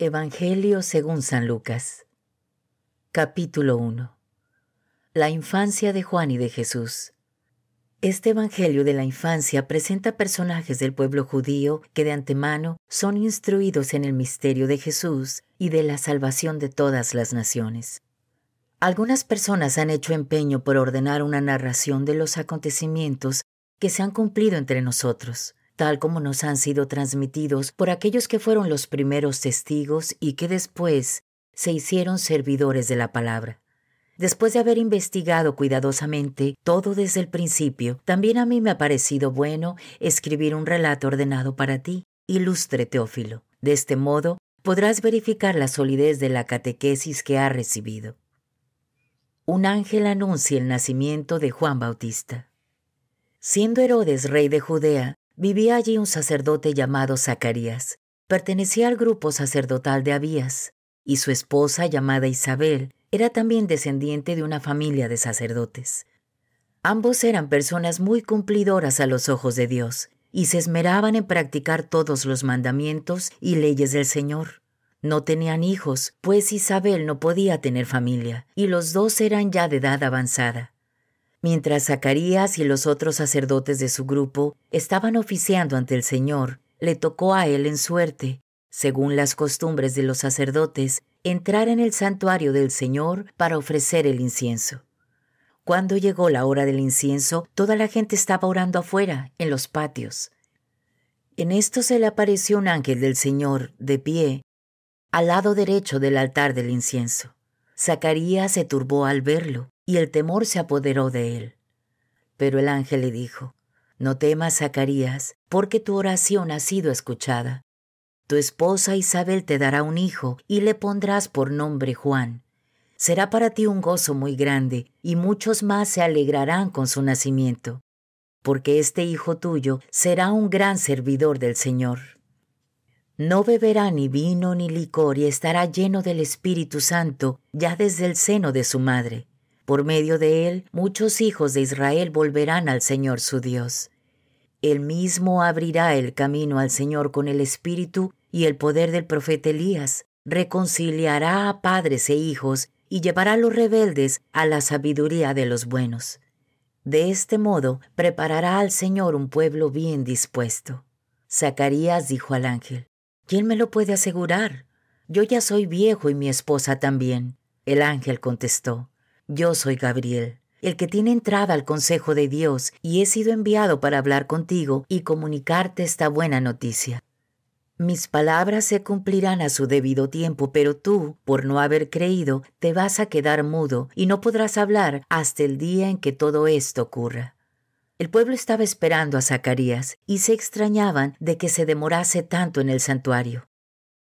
Evangelio según San Lucas Capítulo 1 La infancia de Juan y de Jesús Este Evangelio de la infancia presenta personajes del pueblo judío que de antemano son instruidos en el misterio de Jesús y de la salvación de todas las naciones. Algunas personas han hecho empeño por ordenar una narración de los acontecimientos que se han cumplido entre nosotros tal como nos han sido transmitidos por aquellos que fueron los primeros testigos y que después se hicieron servidores de la palabra. Después de haber investigado cuidadosamente todo desde el principio, también a mí me ha parecido bueno escribir un relato ordenado para ti, ilustre Teófilo. De este modo, podrás verificar la solidez de la catequesis que ha recibido. Un ángel anuncia el nacimiento de Juan Bautista. Siendo Herodes rey de Judea, Vivía allí un sacerdote llamado Zacarías. Pertenecía al grupo sacerdotal de Abías, y su esposa llamada Isabel era también descendiente de una familia de sacerdotes. Ambos eran personas muy cumplidoras a los ojos de Dios y se esmeraban en practicar todos los mandamientos y leyes del Señor. No tenían hijos, pues Isabel no podía tener familia, y los dos eran ya de edad avanzada. Mientras Zacarías y los otros sacerdotes de su grupo estaban oficiando ante el Señor, le tocó a él en suerte, según las costumbres de los sacerdotes, entrar en el santuario del Señor para ofrecer el incienso. Cuando llegó la hora del incienso, toda la gente estaba orando afuera, en los patios. En esto se le apareció un ángel del Señor, de pie, al lado derecho del altar del incienso. Zacarías se turbó al verlo, y el temor se apoderó de él. Pero el ángel le dijo, No temas, Zacarías, porque tu oración ha sido escuchada. Tu esposa Isabel te dará un hijo y le pondrás por nombre Juan. Será para ti un gozo muy grande, y muchos más se alegrarán con su nacimiento, porque este hijo tuyo será un gran servidor del Señor. No beberá ni vino ni licor y estará lleno del Espíritu Santo ya desde el seno de su madre por medio de él, muchos hijos de Israel volverán al Señor su Dios. Él mismo abrirá el camino al Señor con el espíritu y el poder del profeta Elías, reconciliará a padres e hijos y llevará a los rebeldes a la sabiduría de los buenos. De este modo preparará al Señor un pueblo bien dispuesto. Zacarías dijo al ángel, ¿quién me lo puede asegurar? Yo ya soy viejo y mi esposa también. El ángel contestó, yo soy Gabriel, el que tiene entrada al consejo de Dios, y he sido enviado para hablar contigo y comunicarte esta buena noticia. Mis palabras se cumplirán a su debido tiempo, pero tú, por no haber creído, te vas a quedar mudo y no podrás hablar hasta el día en que todo esto ocurra. El pueblo estaba esperando a Zacarías y se extrañaban de que se demorase tanto en el santuario.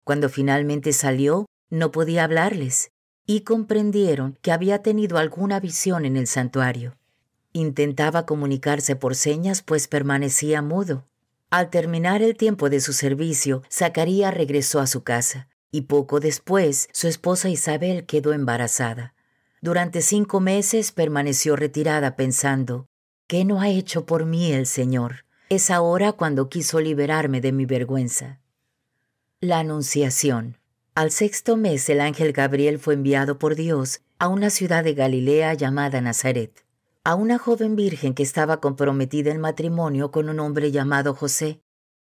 Cuando finalmente salió, no podía hablarles, y comprendieron que había tenido alguna visión en el santuario. Intentaba comunicarse por señas pues permanecía mudo. Al terminar el tiempo de su servicio, Zacarías regresó a su casa y poco después su esposa Isabel quedó embarazada. Durante cinco meses permaneció retirada pensando, ¿qué no ha hecho por mí el Señor? Es ahora cuando quiso liberarme de mi vergüenza. La Anunciación. Al sexto mes el ángel Gabriel fue enviado por Dios a una ciudad de Galilea llamada Nazaret, a una joven virgen que estaba comprometida en matrimonio con un hombre llamado José,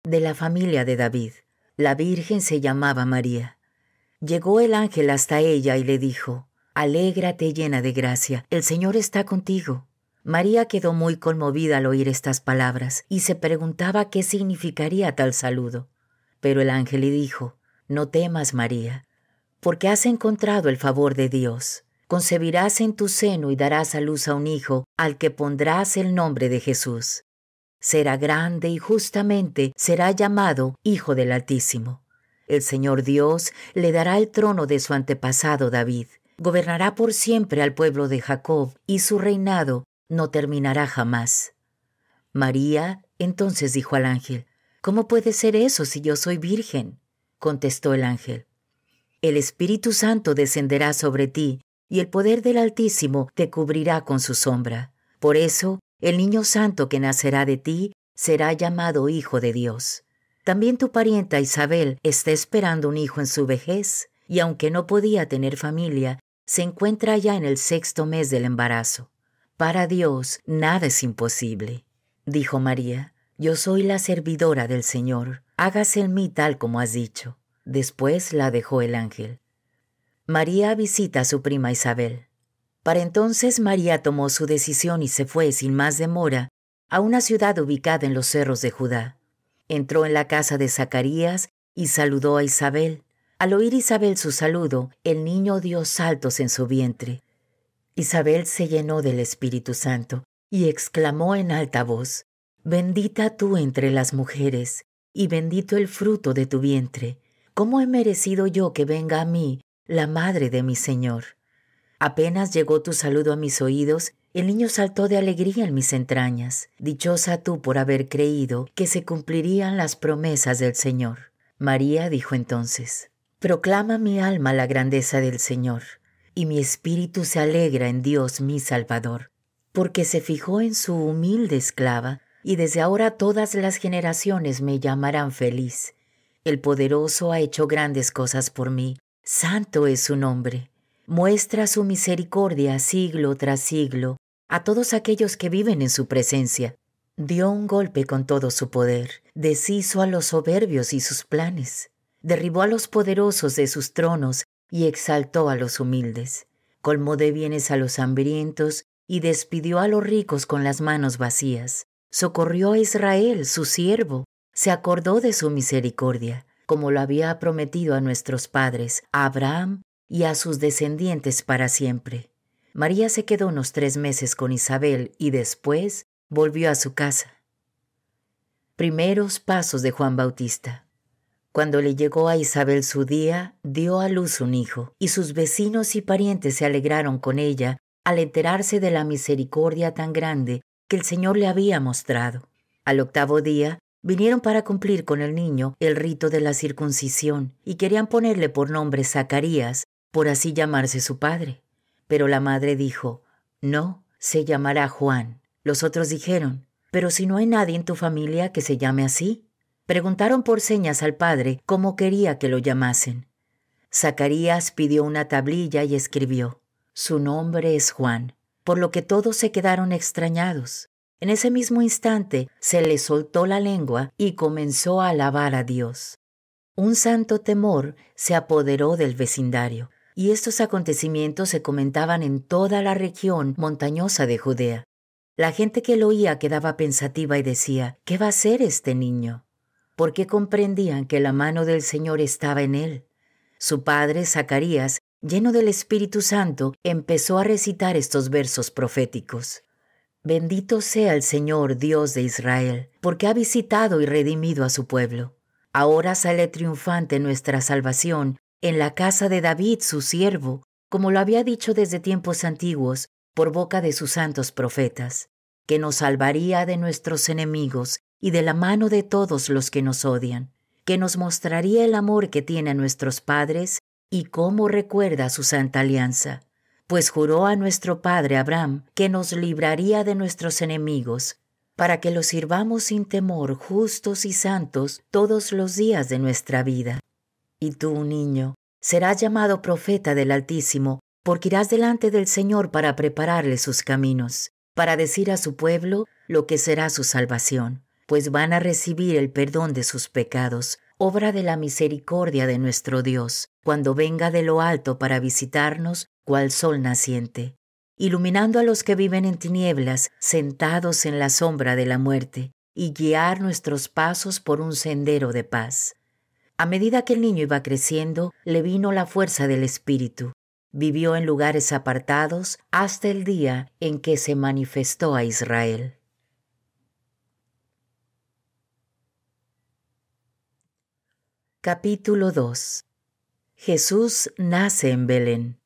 de la familia de David. La virgen se llamaba María. Llegó el ángel hasta ella y le dijo, Alégrate llena de gracia, el Señor está contigo. María quedó muy conmovida al oír estas palabras y se preguntaba qué significaría tal saludo. Pero el ángel le dijo, no temas, María, porque has encontrado el favor de Dios. Concebirás en tu seno y darás a luz a un hijo, al que pondrás el nombre de Jesús. Será grande y justamente será llamado Hijo del Altísimo. El Señor Dios le dará el trono de su antepasado David. Gobernará por siempre al pueblo de Jacob y su reinado no terminará jamás. María entonces dijo al ángel, ¿Cómo puede ser eso si yo soy virgen? contestó el ángel. El Espíritu Santo descenderá sobre ti, y el poder del Altísimo te cubrirá con su sombra. Por eso, el niño santo que nacerá de ti será llamado Hijo de Dios. También tu parienta Isabel está esperando un hijo en su vejez, y aunque no podía tener familia, se encuentra ya en el sexto mes del embarazo. Para Dios nada es imposible, dijo María. Yo soy la servidora del Señor, hágase en mí tal como has dicho. Después la dejó el ángel. María visita a su prima Isabel. Para entonces María tomó su decisión y se fue sin más demora a una ciudad ubicada en los cerros de Judá. Entró en la casa de Zacarías y saludó a Isabel. Al oír Isabel su saludo, el niño dio saltos en su vientre. Isabel se llenó del Espíritu Santo y exclamó en alta voz, Bendita tú entre las mujeres, y bendito el fruto de tu vientre. ¿Cómo he merecido yo que venga a mí la madre de mi Señor? Apenas llegó tu saludo a mis oídos, el niño saltó de alegría en mis entrañas. Dichosa tú por haber creído que se cumplirían las promesas del Señor. María dijo entonces, Proclama mi alma la grandeza del Señor, y mi espíritu se alegra en Dios mi Salvador, porque se fijó en su humilde esclava, y desde ahora todas las generaciones me llamarán feliz. El poderoso ha hecho grandes cosas por mí, santo es su nombre. Muestra su misericordia siglo tras siglo a todos aquellos que viven en su presencia. Dio un golpe con todo su poder, deshizo a los soberbios y sus planes, derribó a los poderosos de sus tronos y exaltó a los humildes, colmó de bienes a los hambrientos y despidió a los ricos con las manos vacías Socorrió a Israel, su siervo, se acordó de su misericordia, como lo había prometido a nuestros padres, a Abraham y a sus descendientes para siempre. María se quedó unos tres meses con Isabel y después volvió a su casa. Primeros pasos de Juan Bautista. Cuando le llegó a Isabel su día, dio a luz un hijo, y sus vecinos y parientes se alegraron con ella al enterarse de la misericordia tan grande que el Señor le había mostrado. Al octavo día, vinieron para cumplir con el niño el rito de la circuncisión y querían ponerle por nombre Zacarías, por así llamarse su padre. Pero la madre dijo, No, se llamará Juan. Los otros dijeron, Pero si no hay nadie en tu familia que se llame así. Preguntaron por señas al padre cómo quería que lo llamasen. Zacarías pidió una tablilla y escribió, Su nombre es Juan por lo que todos se quedaron extrañados. En ese mismo instante se le soltó la lengua y comenzó a alabar a Dios. Un santo temor se apoderó del vecindario, y estos acontecimientos se comentaban en toda la región montañosa de Judea. La gente que lo oía quedaba pensativa y decía, ¿qué va a hacer este niño? Porque comprendían que la mano del Señor estaba en él. Su padre, Zacarías, lleno del Espíritu Santo, empezó a recitar estos versos proféticos. Bendito sea el Señor Dios de Israel, porque ha visitado y redimido a su pueblo. Ahora sale triunfante nuestra salvación en la casa de David, su siervo, como lo había dicho desde tiempos antiguos por boca de sus santos profetas, que nos salvaría de nuestros enemigos y de la mano de todos los que nos odian, que nos mostraría el amor que tiene a nuestros padres y cómo recuerda su santa alianza, pues juró a nuestro padre Abraham que nos libraría de nuestros enemigos, para que los sirvamos sin temor, justos y santos, todos los días de nuestra vida. Y tú, niño, serás llamado profeta del Altísimo, porque irás delante del Señor para prepararle sus caminos, para decir a su pueblo lo que será su salvación, pues van a recibir el perdón de sus pecados, obra de la misericordia de nuestro Dios, cuando venga de lo alto para visitarnos cual sol naciente, iluminando a los que viven en tinieblas, sentados en la sombra de la muerte, y guiar nuestros pasos por un sendero de paz. A medida que el niño iba creciendo, le vino la fuerza del Espíritu. Vivió en lugares apartados hasta el día en que se manifestó a Israel. Capítulo 2 Jesús nace en Belén.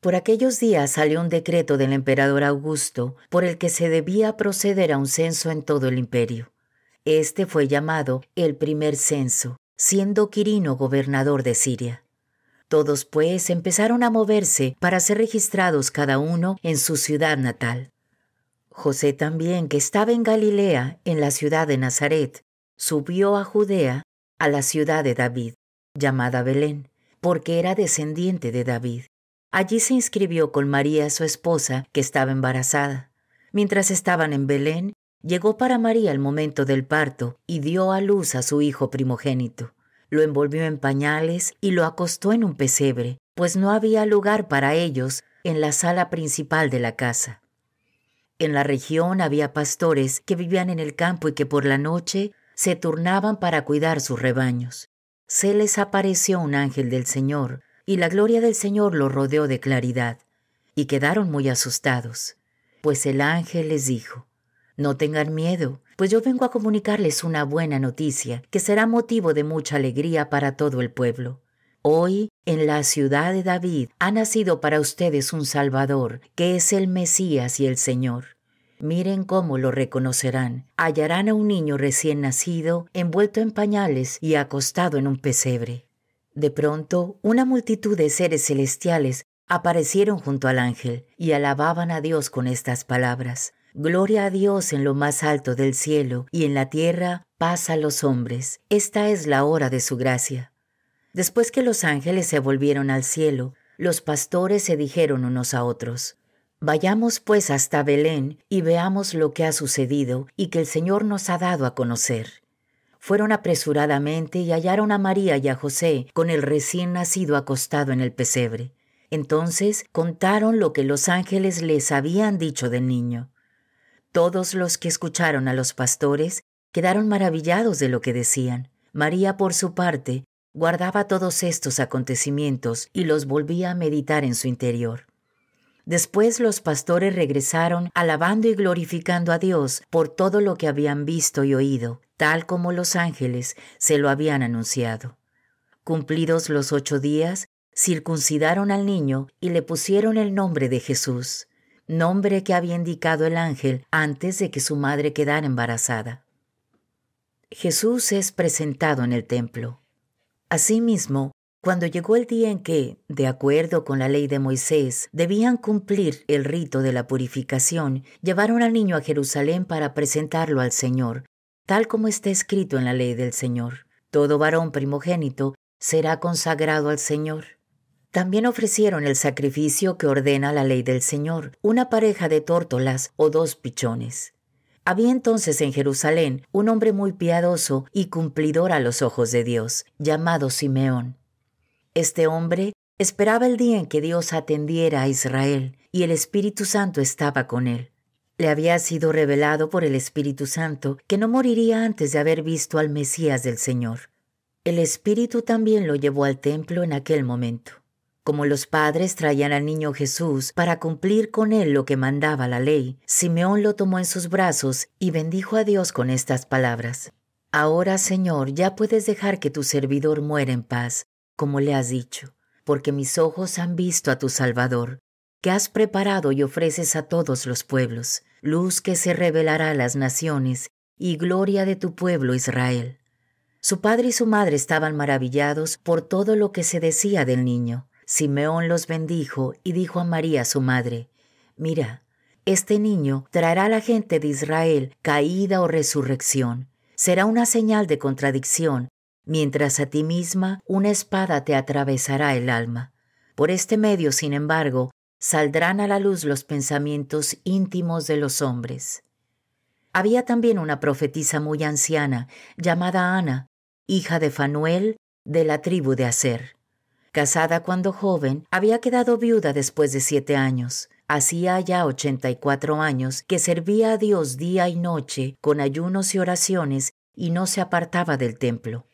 Por aquellos días salió un decreto del emperador Augusto por el que se debía proceder a un censo en todo el imperio. Este fue llamado el primer censo, siendo Quirino gobernador de Siria. Todos pues empezaron a moverse para ser registrados cada uno en su ciudad natal. José también, que estaba en Galilea, en la ciudad de Nazaret, subió a Judea a la ciudad de David, llamada Belén, porque era descendiente de David. Allí se inscribió con María, su esposa, que estaba embarazada. Mientras estaban en Belén, llegó para María el momento del parto y dio a luz a su hijo primogénito. Lo envolvió en pañales y lo acostó en un pesebre, pues no había lugar para ellos en la sala principal de la casa. En la región había pastores que vivían en el campo y que por la noche se turnaban para cuidar sus rebaños. Se les apareció un ángel del Señor, y la gloria del Señor lo rodeó de claridad, y quedaron muy asustados. Pues el ángel les dijo, No tengan miedo, pues yo vengo a comunicarles una buena noticia que será motivo de mucha alegría para todo el pueblo. Hoy, en la ciudad de David, ha nacido para ustedes un Salvador, que es el Mesías y el Señor. Miren cómo lo reconocerán. Hallarán a un niño recién nacido, envuelto en pañales y acostado en un pesebre. De pronto, una multitud de seres celestiales aparecieron junto al ángel y alababan a Dios con estas palabras. Gloria a Dios en lo más alto del cielo y en la tierra paz a los hombres. Esta es la hora de su gracia. Después que los ángeles se volvieron al cielo, los pastores se dijeron unos a otros, Vayamos pues hasta Belén y veamos lo que ha sucedido y que el Señor nos ha dado a conocer. Fueron apresuradamente y hallaron a María y a José con el recién nacido acostado en el pesebre. Entonces contaron lo que los ángeles les habían dicho del niño. Todos los que escucharon a los pastores quedaron maravillados de lo que decían. María, por su parte, guardaba todos estos acontecimientos y los volvía a meditar en su interior. Después los pastores regresaron alabando y glorificando a Dios por todo lo que habían visto y oído, tal como los ángeles se lo habían anunciado. Cumplidos los ocho días, circuncidaron al niño y le pusieron el nombre de Jesús, nombre que había indicado el ángel antes de que su madre quedara embarazada. Jesús es presentado en el templo. Asimismo, cuando llegó el día en que, de acuerdo con la ley de Moisés, debían cumplir el rito de la purificación, llevaron al niño a Jerusalén para presentarlo al Señor, tal como está escrito en la ley del Señor. Todo varón primogénito será consagrado al Señor. También ofrecieron el sacrificio que ordena la ley del Señor, una pareja de tórtolas o dos pichones. Había entonces en Jerusalén un hombre muy piadoso y cumplidor a los ojos de Dios, llamado Simeón. Este hombre esperaba el día en que Dios atendiera a Israel, y el Espíritu Santo estaba con él. Le había sido revelado por el Espíritu Santo que no moriría antes de haber visto al Mesías del Señor. El Espíritu también lo llevó al templo en aquel momento. Como los padres traían al niño Jesús para cumplir con él lo que mandaba la ley, Simeón lo tomó en sus brazos y bendijo a Dios con estas palabras. Ahora, Señor, ya puedes dejar que tu servidor muera en paz, como le has dicho, porque mis ojos han visto a tu Salvador, que has preparado y ofreces a todos los pueblos, luz que se revelará a las naciones y gloria de tu pueblo Israel. Su padre y su madre estaban maravillados por todo lo que se decía del niño. Simeón los bendijo y dijo a María su madre, Mira, este niño traerá a la gente de Israel caída o resurrección. Será una señal de contradicción mientras a ti misma una espada te atravesará el alma. Por este medio, sin embargo, saldrán a la luz los pensamientos íntimos de los hombres. Había también una profetisa muy anciana, llamada Ana, hija de Fanuel, de la tribu de Aser. Casada cuando joven, había quedado viuda después de siete años. Hacía ya ochenta y cuatro años que servía a Dios día y noche con ayunos y oraciones y no se apartaba del templo.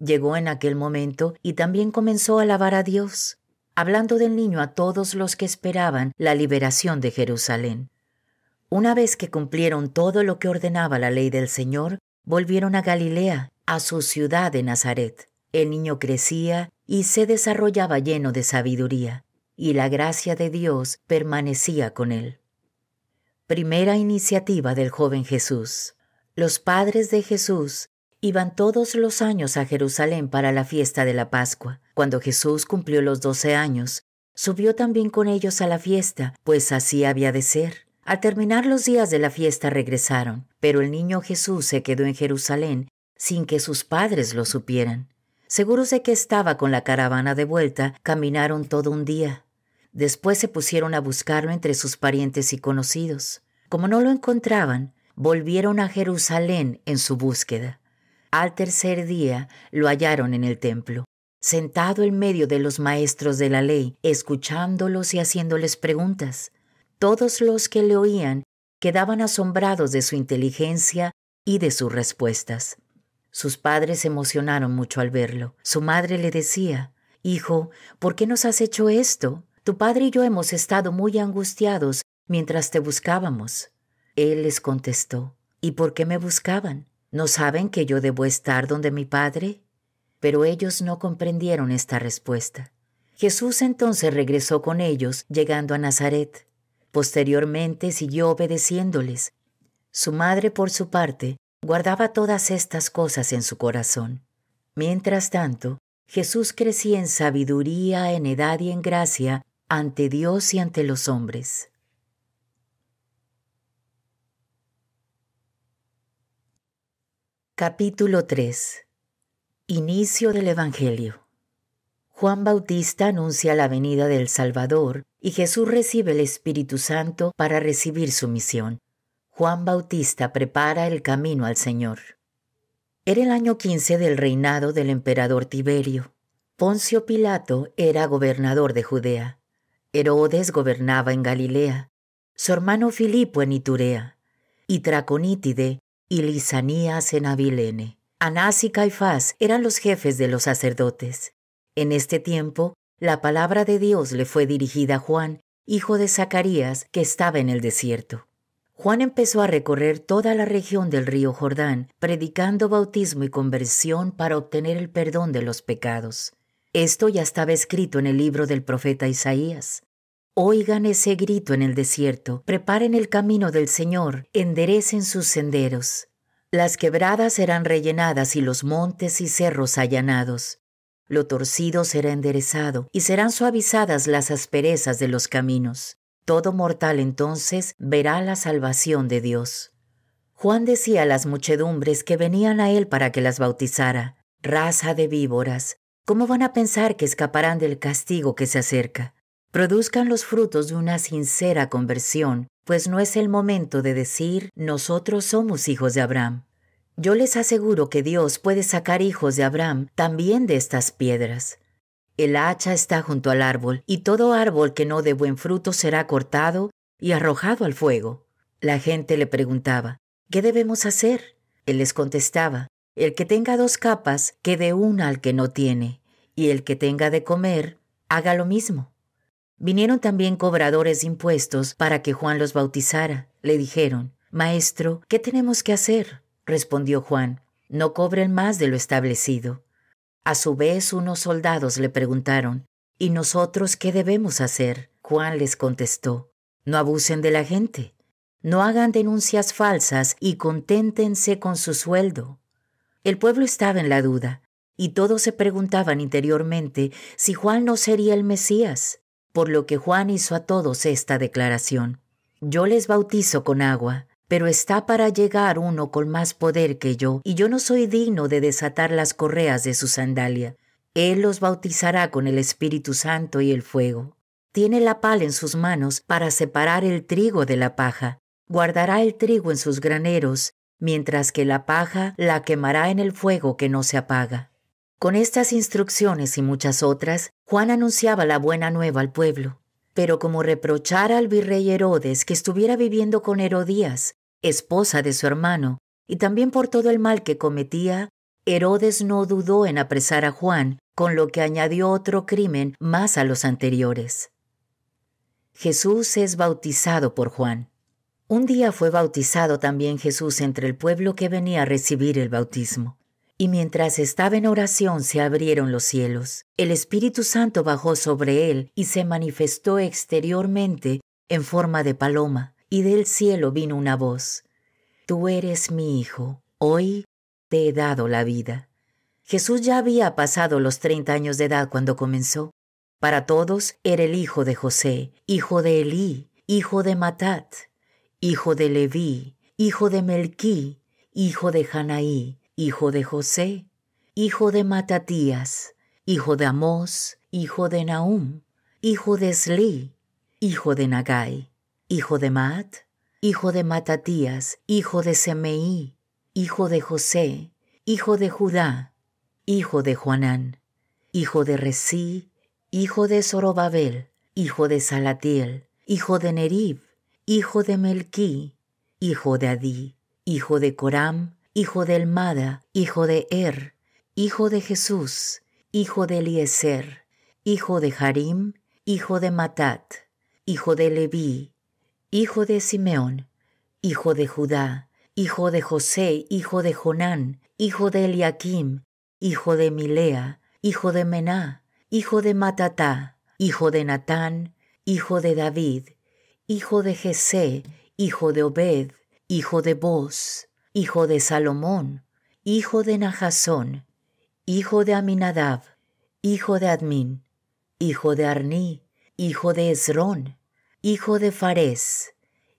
Llegó en aquel momento y también comenzó a alabar a Dios, hablando del niño a todos los que esperaban la liberación de Jerusalén. Una vez que cumplieron todo lo que ordenaba la ley del Señor, volvieron a Galilea, a su ciudad de Nazaret. El niño crecía y se desarrollaba lleno de sabiduría, y la gracia de Dios permanecía con él. Primera iniciativa del joven Jesús. Los padres de Jesús Iban todos los años a Jerusalén para la fiesta de la Pascua. Cuando Jesús cumplió los doce años, subió también con ellos a la fiesta, pues así había de ser. Al terminar los días de la fiesta regresaron, pero el niño Jesús se quedó en Jerusalén sin que sus padres lo supieran. Seguros de que estaba con la caravana de vuelta, caminaron todo un día. Después se pusieron a buscarlo entre sus parientes y conocidos. Como no lo encontraban, volvieron a Jerusalén en su búsqueda. Al tercer día lo hallaron en el templo, sentado en medio de los maestros de la ley, escuchándolos y haciéndoles preguntas. Todos los que le oían quedaban asombrados de su inteligencia y de sus respuestas. Sus padres se emocionaron mucho al verlo. Su madre le decía, Hijo, ¿por qué nos has hecho esto? Tu padre y yo hemos estado muy angustiados mientras te buscábamos. Él les contestó, ¿y por qué me buscaban? ¿No saben que yo debo estar donde mi Padre? Pero ellos no comprendieron esta respuesta. Jesús entonces regresó con ellos, llegando a Nazaret. Posteriormente siguió obedeciéndoles. Su madre, por su parte, guardaba todas estas cosas en su corazón. Mientras tanto, Jesús crecía en sabiduría, en edad y en gracia ante Dios y ante los hombres. Capítulo 3 Inicio del Evangelio Juan Bautista anuncia la venida del Salvador y Jesús recibe el Espíritu Santo para recibir su misión. Juan Bautista prepara el camino al Señor. Era el año 15 del reinado del emperador Tiberio. Poncio Pilato era gobernador de Judea. Herodes gobernaba en Galilea. Su hermano Filipo en Iturea. Y Traconítide y Lisanías en Abilene. Anás y Caifás eran los jefes de los sacerdotes. En este tiempo, la palabra de Dios le fue dirigida a Juan, hijo de Zacarías, que estaba en el desierto. Juan empezó a recorrer toda la región del río Jordán, predicando bautismo y conversión para obtener el perdón de los pecados. Esto ya estaba escrito en el libro del profeta Isaías. Oigan ese grito en el desierto, preparen el camino del Señor, enderecen sus senderos. Las quebradas serán rellenadas y los montes y cerros allanados. Lo torcido será enderezado y serán suavizadas las asperezas de los caminos. Todo mortal entonces verá la salvación de Dios. Juan decía a las muchedumbres que venían a él para que las bautizara, raza de víboras, ¿cómo van a pensar que escaparán del castigo que se acerca? produzcan los frutos de una sincera conversión, pues no es el momento de decir, nosotros somos hijos de Abraham. Yo les aseguro que Dios puede sacar hijos de Abraham también de estas piedras. El hacha está junto al árbol, y todo árbol que no dé buen fruto será cortado y arrojado al fuego. La gente le preguntaba, ¿qué debemos hacer? Él les contestaba, el que tenga dos capas, que dé una al que no tiene, y el que tenga de comer, haga lo mismo. Vinieron también cobradores de impuestos para que Juan los bautizara. Le dijeron, Maestro, ¿qué tenemos que hacer? Respondió Juan, no cobren más de lo establecido. A su vez unos soldados le preguntaron, ¿y nosotros qué debemos hacer? Juan les contestó, no abusen de la gente, no hagan denuncias falsas y conténtense con su sueldo. El pueblo estaba en la duda, y todos se preguntaban interiormente si Juan no sería el Mesías por lo que Juan hizo a todos esta declaración. Yo les bautizo con agua, pero está para llegar uno con más poder que yo, y yo no soy digno de desatar las correas de su sandalia. Él los bautizará con el Espíritu Santo y el fuego. Tiene la pal en sus manos para separar el trigo de la paja. Guardará el trigo en sus graneros, mientras que la paja la quemará en el fuego que no se apaga. Con estas instrucciones y muchas otras, Juan anunciaba la buena nueva al pueblo. Pero como reprochara al virrey Herodes que estuviera viviendo con Herodías, esposa de su hermano, y también por todo el mal que cometía, Herodes no dudó en apresar a Juan, con lo que añadió otro crimen más a los anteriores. Jesús es bautizado por Juan. Un día fue bautizado también Jesús entre el pueblo que venía a recibir el bautismo. Y mientras estaba en oración se abrieron los cielos. El Espíritu Santo bajó sobre él y se manifestó exteriormente en forma de paloma, y del cielo vino una voz. Tú eres mi hijo, hoy te he dado la vida. Jesús ya había pasado los treinta años de edad cuando comenzó. Para todos era el hijo de José, hijo de Elí, hijo de Matat, hijo de Leví, hijo de Melquí, hijo de Janaí, hijo de José, hijo de Matatías, hijo de Amós, hijo de Nahum, hijo de Sli, hijo de Nagai, hijo de Mat. hijo de Matatías, hijo de Semeí, hijo de José, hijo de Judá, hijo de Juanán, hijo de Resí, hijo de Zorobabel, hijo de Salatiel, hijo de Nerib, hijo de Melquí, hijo de Adí, hijo de Coram, hijo de Elmada, hijo de Er, hijo de Jesús, hijo de Eliezer, hijo de Harim, hijo de Matat, hijo de Leví, hijo de Simeón, hijo de Judá, hijo de José, hijo de Jonán, hijo de Eliakim, hijo de Milea, hijo de Mená, hijo de Matatá, hijo de Natán, hijo de David, hijo de Jesé, hijo de Obed, hijo de Boz, hijo de Salomón, hijo de Najasón, hijo de Aminadab, hijo de Admin, hijo de Arní, hijo de Esrón, hijo de Fares,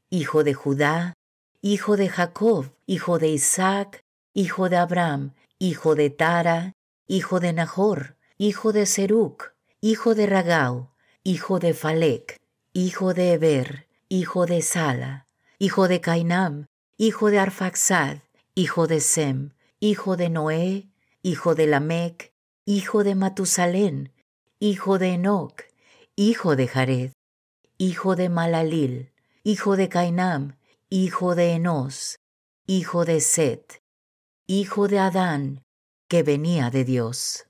hijo de Judá, hijo de Jacob, hijo de Isaac, hijo de Abraham, hijo de Tara, hijo de Nahor, hijo de Seruc, hijo de Ragau, hijo de Falec, hijo de Eber, hijo de Sala, hijo de Cainam, hijo de Arfaxad, hijo de Sem, hijo de Noé, hijo de Lamec, hijo de Matusalén, hijo de Enoch. hijo de Jared, hijo de Malalil, hijo de Cainam, hijo de Enos, hijo de Set, hijo de Adán, que venía de Dios.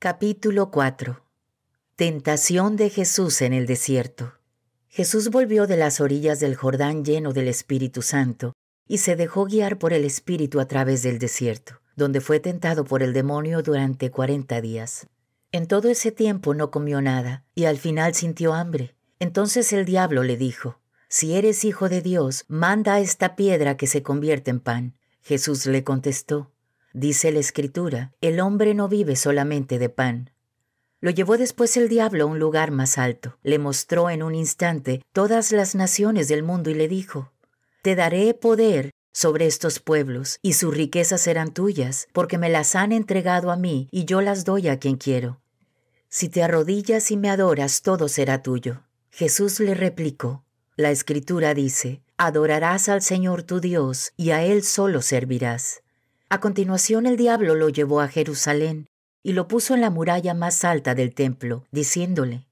Capítulo 4 Tentación de Jesús en el desierto. Jesús volvió de las orillas del Jordán lleno del Espíritu Santo y se dejó guiar por el Espíritu a través del desierto, donde fue tentado por el demonio durante cuarenta días. En todo ese tiempo no comió nada y al final sintió hambre. Entonces el diablo le dijo, Si eres hijo de Dios, manda a esta piedra que se convierta en pan. Jesús le contestó, Dice la Escritura, el hombre no vive solamente de pan, lo llevó después el diablo a un lugar más alto, le mostró en un instante todas las naciones del mundo y le dijo, Te daré poder sobre estos pueblos, y sus riquezas serán tuyas, porque me las han entregado a mí, y yo las doy a quien quiero. Si te arrodillas y me adoras, todo será tuyo. Jesús le replicó, La escritura dice, Adorarás al Señor tu Dios, y a Él solo servirás. A continuación el diablo lo llevó a Jerusalén, y lo puso en la muralla más alta del templo, diciéndole,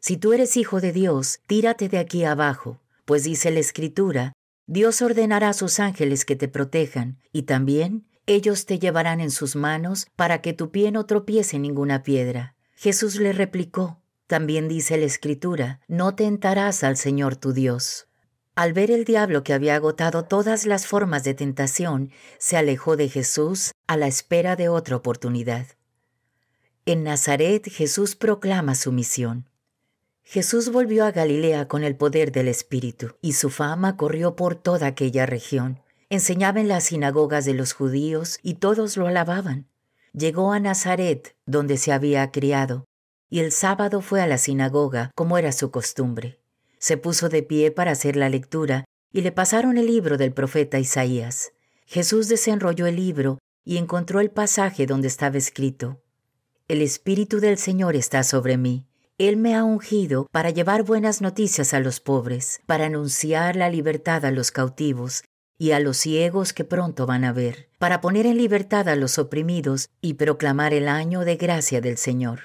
Si tú eres hijo de Dios, tírate de aquí abajo, pues dice la Escritura, Dios ordenará a sus ángeles que te protejan, y también ellos te llevarán en sus manos para que tu pie no tropiece ninguna piedra. Jesús le replicó, también dice la Escritura, no tentarás al Señor tu Dios. Al ver el diablo que había agotado todas las formas de tentación, se alejó de Jesús a la espera de otra oportunidad. En Nazaret Jesús proclama su misión. Jesús volvió a Galilea con el poder del Espíritu, y su fama corrió por toda aquella región. Enseñaba en las sinagogas de los judíos y todos lo alababan. Llegó a Nazaret, donde se había criado, y el sábado fue a la sinagoga, como era su costumbre. Se puso de pie para hacer la lectura y le pasaron el libro del profeta Isaías. Jesús desenrolló el libro y encontró el pasaje donde estaba escrito, el Espíritu del Señor está sobre mí. Él me ha ungido para llevar buenas noticias a los pobres, para anunciar la libertad a los cautivos y a los ciegos que pronto van a ver, para poner en libertad a los oprimidos y proclamar el año de gracia del Señor.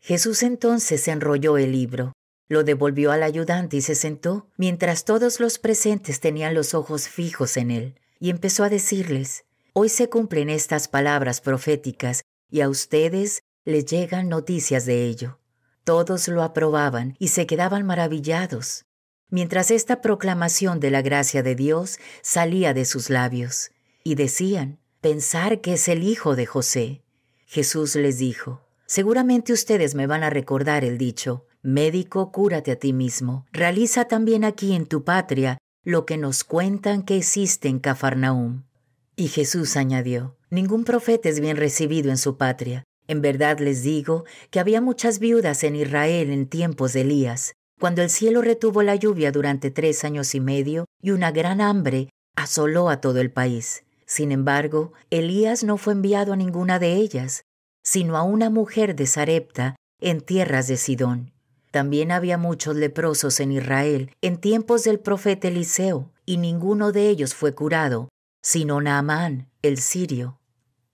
Jesús entonces enrolló el libro, lo devolvió al ayudante y se sentó, mientras todos los presentes tenían los ojos fijos en él, y empezó a decirles, Hoy se cumplen estas palabras proféticas y a ustedes les llegan noticias de ello. Todos lo aprobaban y se quedaban maravillados, mientras esta proclamación de la gracia de Dios salía de sus labios, y decían, pensar que es el hijo de José. Jesús les dijo, seguramente ustedes me van a recordar el dicho, médico, cúrate a ti mismo, realiza también aquí en tu patria lo que nos cuentan que hiciste en Cafarnaúm. Y Jesús añadió, Ningún profeta es bien recibido en su patria. En verdad les digo que había muchas viudas en Israel en tiempos de Elías, cuando el cielo retuvo la lluvia durante tres años y medio y una gran hambre asoló a todo el país. Sin embargo, Elías no fue enviado a ninguna de ellas, sino a una mujer de Sarepta en tierras de Sidón. También había muchos leprosos en Israel en tiempos del profeta Eliseo, y ninguno de ellos fue curado, sino Naamán, el sirio.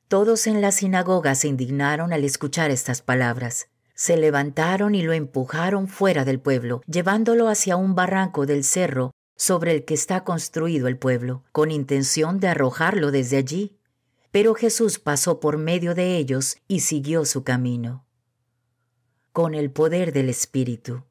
Todos en la sinagoga se indignaron al escuchar estas palabras. Se levantaron y lo empujaron fuera del pueblo, llevándolo hacia un barranco del cerro sobre el que está construido el pueblo, con intención de arrojarlo desde allí. Pero Jesús pasó por medio de ellos y siguió su camino. Con el poder del Espíritu.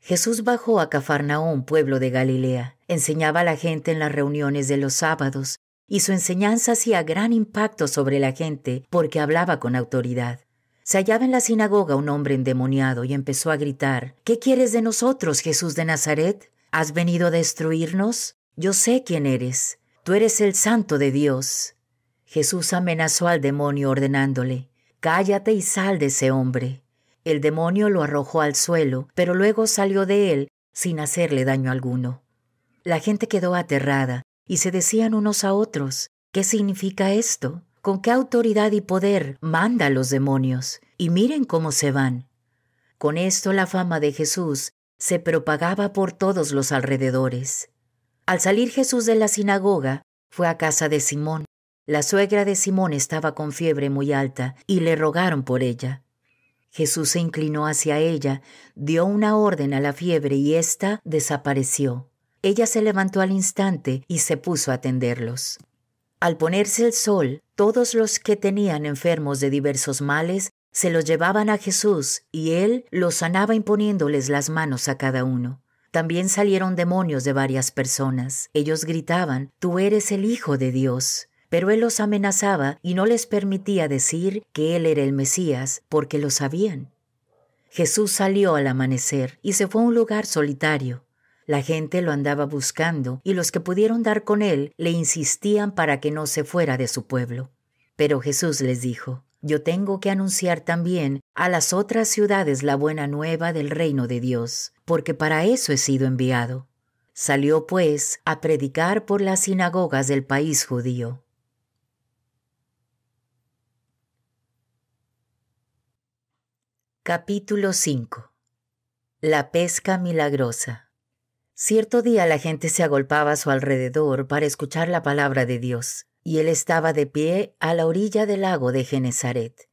Jesús bajó a Cafarnaón, pueblo de Galilea, enseñaba a la gente en las reuniones de los sábados y su enseñanza hacía gran impacto sobre la gente porque hablaba con autoridad. Se hallaba en la sinagoga un hombre endemoniado y empezó a gritar, ¿Qué quieres de nosotros, Jesús de Nazaret? ¿Has venido a destruirnos? Yo sé quién eres. Tú eres el santo de Dios. Jesús amenazó al demonio ordenándole, Cállate y sal de ese hombre. El demonio lo arrojó al suelo, pero luego salió de él sin hacerle daño alguno. La gente quedó aterrada y se decían unos a otros, ¿qué significa esto? ¿Con qué autoridad y poder manda los demonios? Y miren cómo se van. Con esto la fama de Jesús se propagaba por todos los alrededores. Al salir Jesús de la sinagoga, fue a casa de Simón. La suegra de Simón estaba con fiebre muy alta y le rogaron por ella. Jesús se inclinó hacia ella, dio una orden a la fiebre y ésta desapareció. Ella se levantó al instante y se puso a atenderlos. Al ponerse el sol, todos los que tenían enfermos de diversos males se los llevaban a Jesús y él los sanaba imponiéndoles las manos a cada uno. También salieron demonios de varias personas. Ellos gritaban, Tú eres el Hijo de Dios. Pero él los amenazaba y no les permitía decir que él era el Mesías, porque lo sabían. Jesús salió al amanecer y se fue a un lugar solitario. La gente lo andaba buscando y los que pudieron dar con él le insistían para que no se fuera de su pueblo. Pero Jesús les dijo, Yo tengo que anunciar también a las otras ciudades la buena nueva del reino de Dios, porque para eso he sido enviado. Salió pues a predicar por las sinagogas del país judío. Capítulo 5 La pesca milagrosa Cierto día la gente se agolpaba a su alrededor para escuchar la palabra de Dios, y él estaba de pie a la orilla del lago de Genezaret.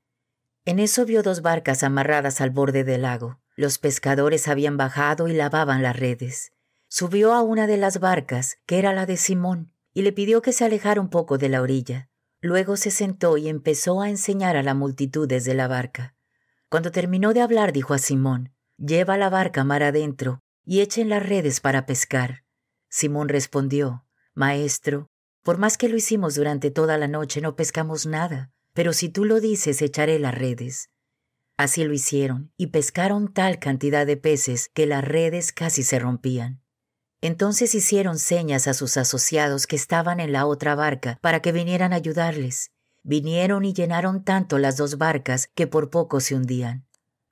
En eso vio dos barcas amarradas al borde del lago. Los pescadores habían bajado y lavaban las redes. Subió a una de las barcas, que era la de Simón, y le pidió que se alejara un poco de la orilla. Luego se sentó y empezó a enseñar a la multitud desde la barca. Cuando terminó de hablar dijo a Simón, Lleva la barca mar adentro y echen las redes para pescar. Simón respondió, Maestro, por más que lo hicimos durante toda la noche no pescamos nada, pero si tú lo dices echaré las redes. Así lo hicieron, y pescaron tal cantidad de peces que las redes casi se rompían. Entonces hicieron señas a sus asociados que estaban en la otra barca para que vinieran a ayudarles. Vinieron y llenaron tanto las dos barcas que por poco se hundían.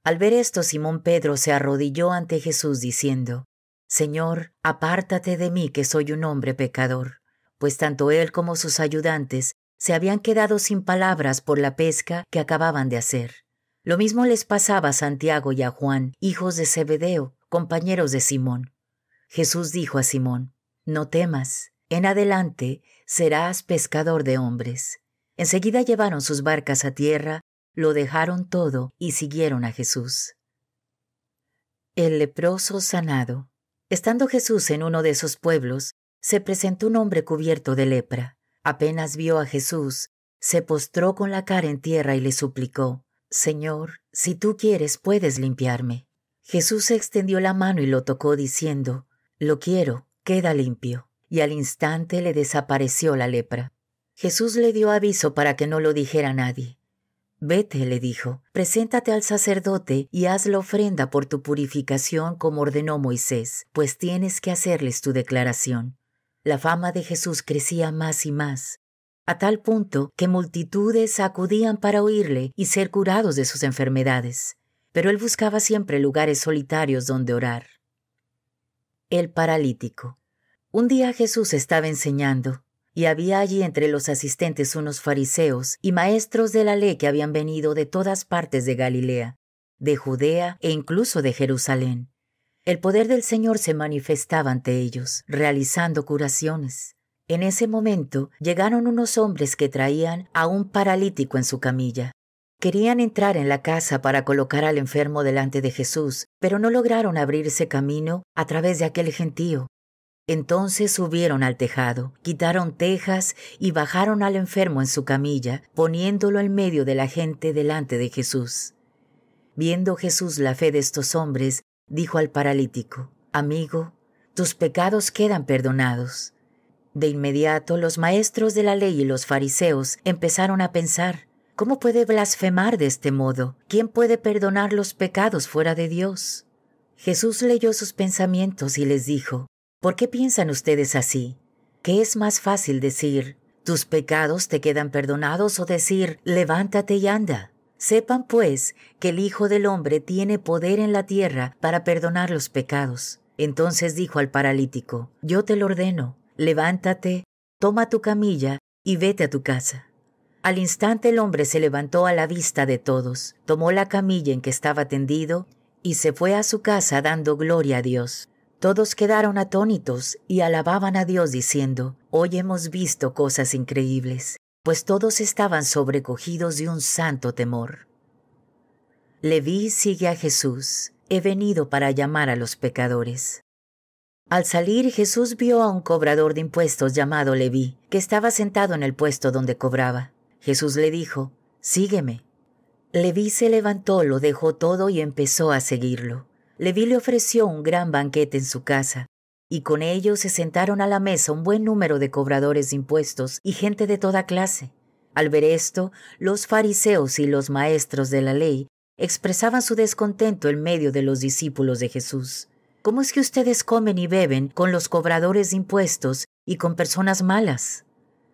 Al ver esto, Simón Pedro se arrodilló ante Jesús diciendo, Señor, apártate de mí que soy un hombre pecador, pues tanto él como sus ayudantes se habían quedado sin palabras por la pesca que acababan de hacer. Lo mismo les pasaba a Santiago y a Juan, hijos de Zebedeo, compañeros de Simón. Jesús dijo a Simón, No temas, en adelante serás pescador de hombres. Enseguida llevaron sus barcas a tierra lo dejaron todo y siguieron a Jesús. El leproso sanado. Estando Jesús en uno de esos pueblos, se presentó un hombre cubierto de lepra. Apenas vio a Jesús, se postró con la cara en tierra y le suplicó, Señor, si tú quieres puedes limpiarme. Jesús extendió la mano y lo tocó diciendo, Lo quiero, queda limpio. Y al instante le desapareció la lepra. Jesús le dio aviso para que no lo dijera a nadie. Vete, le dijo, preséntate al sacerdote y haz la ofrenda por tu purificación como ordenó Moisés, pues tienes que hacerles tu declaración. La fama de Jesús crecía más y más, a tal punto que multitudes acudían para oírle y ser curados de sus enfermedades, pero él buscaba siempre lugares solitarios donde orar. El paralítico. Un día Jesús estaba enseñando, y había allí entre los asistentes unos fariseos y maestros de la ley que habían venido de todas partes de Galilea, de Judea e incluso de Jerusalén. El poder del Señor se manifestaba ante ellos, realizando curaciones. En ese momento llegaron unos hombres que traían a un paralítico en su camilla. Querían entrar en la casa para colocar al enfermo delante de Jesús, pero no lograron abrirse camino a través de aquel gentío, entonces subieron al tejado, quitaron tejas y bajaron al enfermo en su camilla, poniéndolo en medio de la gente delante de Jesús. Viendo Jesús la fe de estos hombres, dijo al paralítico, Amigo, tus pecados quedan perdonados. De inmediato los maestros de la ley y los fariseos empezaron a pensar, ¿cómo puede blasfemar de este modo? ¿Quién puede perdonar los pecados fuera de Dios? Jesús leyó sus pensamientos y les dijo, ¿Por qué piensan ustedes así? ¿Qué es más fácil decir, tus pecados te quedan perdonados o decir, levántate y anda? Sepan pues que el Hijo del Hombre tiene poder en la tierra para perdonar los pecados. Entonces dijo al paralítico, yo te lo ordeno, levántate, toma tu camilla y vete a tu casa. Al instante el hombre se levantó a la vista de todos, tomó la camilla en que estaba tendido y se fue a su casa dando gloria a Dios. Todos quedaron atónitos y alababan a Dios diciendo, Hoy hemos visto cosas increíbles, pues todos estaban sobrecogidos de un santo temor. Leví sigue a Jesús, he venido para llamar a los pecadores. Al salir Jesús vio a un cobrador de impuestos llamado Leví, que estaba sentado en el puesto donde cobraba. Jesús le dijo, Sígueme. Leví se levantó, lo dejó todo y empezó a seguirlo. Leví le ofreció un gran banquete en su casa, y con ellos se sentaron a la mesa un buen número de cobradores de impuestos y gente de toda clase. Al ver esto, los fariseos y los maestros de la ley expresaban su descontento en medio de los discípulos de Jesús. ¿Cómo es que ustedes comen y beben con los cobradores de impuestos y con personas malas?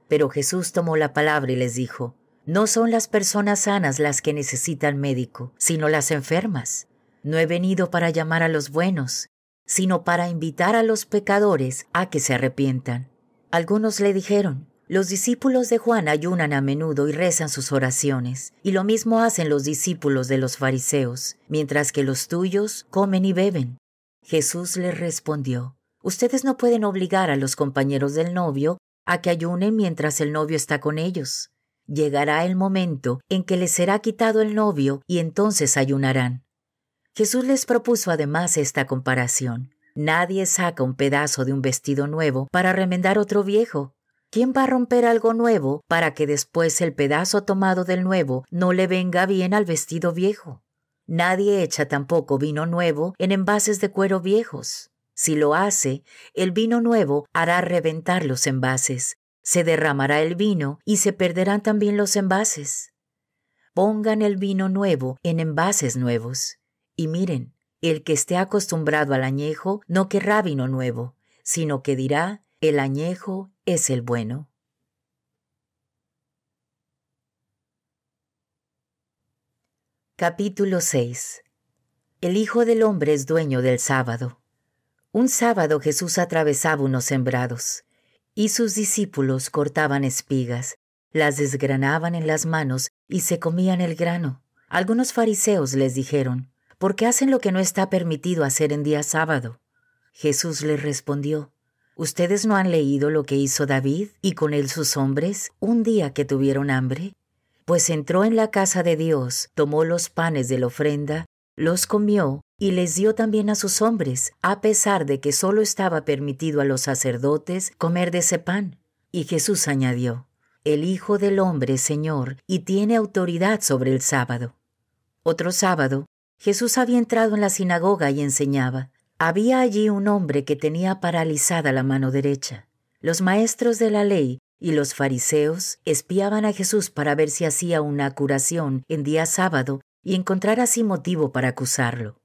Pero Jesús tomó la palabra y les dijo, No son las personas sanas las que necesitan médico, sino las enfermas. No he venido para llamar a los buenos, sino para invitar a los pecadores a que se arrepientan. Algunos le dijeron, los discípulos de Juan ayunan a menudo y rezan sus oraciones, y lo mismo hacen los discípulos de los fariseos, mientras que los tuyos comen y beben. Jesús les respondió, Ustedes no pueden obligar a los compañeros del novio a que ayunen mientras el novio está con ellos. Llegará el momento en que les será quitado el novio y entonces ayunarán. Jesús les propuso además esta comparación. Nadie saca un pedazo de un vestido nuevo para remendar otro viejo. ¿Quién va a romper algo nuevo para que después el pedazo tomado del nuevo no le venga bien al vestido viejo? Nadie echa tampoco vino nuevo en envases de cuero viejos. Si lo hace, el vino nuevo hará reventar los envases, se derramará el vino y se perderán también los envases. Pongan el vino nuevo en envases nuevos. Y miren, el que esté acostumbrado al añejo no querrá vino nuevo, sino que dirá, el añejo es el bueno. Capítulo 6 El Hijo del Hombre es dueño del sábado. Un sábado Jesús atravesaba unos sembrados, y sus discípulos cortaban espigas, las desgranaban en las manos y se comían el grano. Algunos fariseos les dijeron, qué hacen lo que no está permitido hacer en día sábado. Jesús les respondió, ¿Ustedes no han leído lo que hizo David y con él sus hombres un día que tuvieron hambre? Pues entró en la casa de Dios, tomó los panes de la ofrenda, los comió y les dio también a sus hombres, a pesar de que solo estaba permitido a los sacerdotes comer de ese pan. Y Jesús añadió, El Hijo del Hombre, Señor, y tiene autoridad sobre el sábado. Otro sábado, Jesús había entrado en la sinagoga y enseñaba. Había allí un hombre que tenía paralizada la mano derecha. Los maestros de la ley y los fariseos espiaban a Jesús para ver si hacía una curación en día sábado y encontrar así motivo para acusarlo.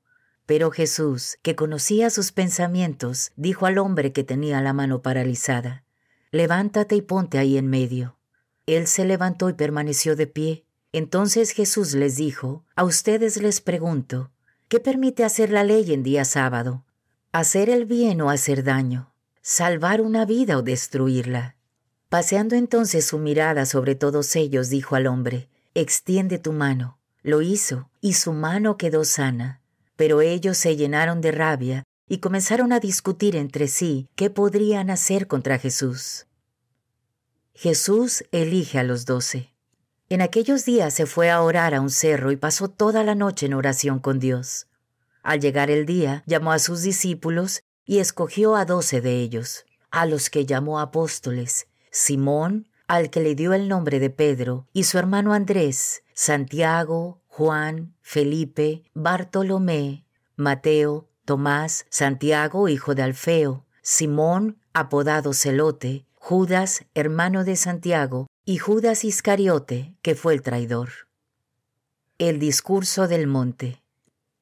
Pero Jesús, que conocía sus pensamientos, dijo al hombre que tenía la mano paralizada, Levántate y ponte ahí en medio. Él se levantó y permaneció de pie. Entonces Jesús les dijo, A ustedes les pregunto, ¿qué permite hacer la ley en día sábado? ¿Hacer el bien o hacer daño? ¿Salvar una vida o destruirla? Paseando entonces su mirada sobre todos ellos, dijo al hombre, Extiende tu mano. Lo hizo, y su mano quedó sana. Pero ellos se llenaron de rabia y comenzaron a discutir entre sí qué podrían hacer contra Jesús. Jesús elige a los doce. En aquellos días se fue a orar a un cerro y pasó toda la noche en oración con Dios. Al llegar el día, llamó a sus discípulos y escogió a doce de ellos, a los que llamó apóstoles, Simón, al que le dio el nombre de Pedro, y su hermano Andrés, Santiago, Juan, Felipe, Bartolomé, Mateo, Tomás, Santiago, hijo de Alfeo, Simón, apodado Celote, Judas, hermano de Santiago, y Judas Iscariote, que fue el traidor. El discurso del monte.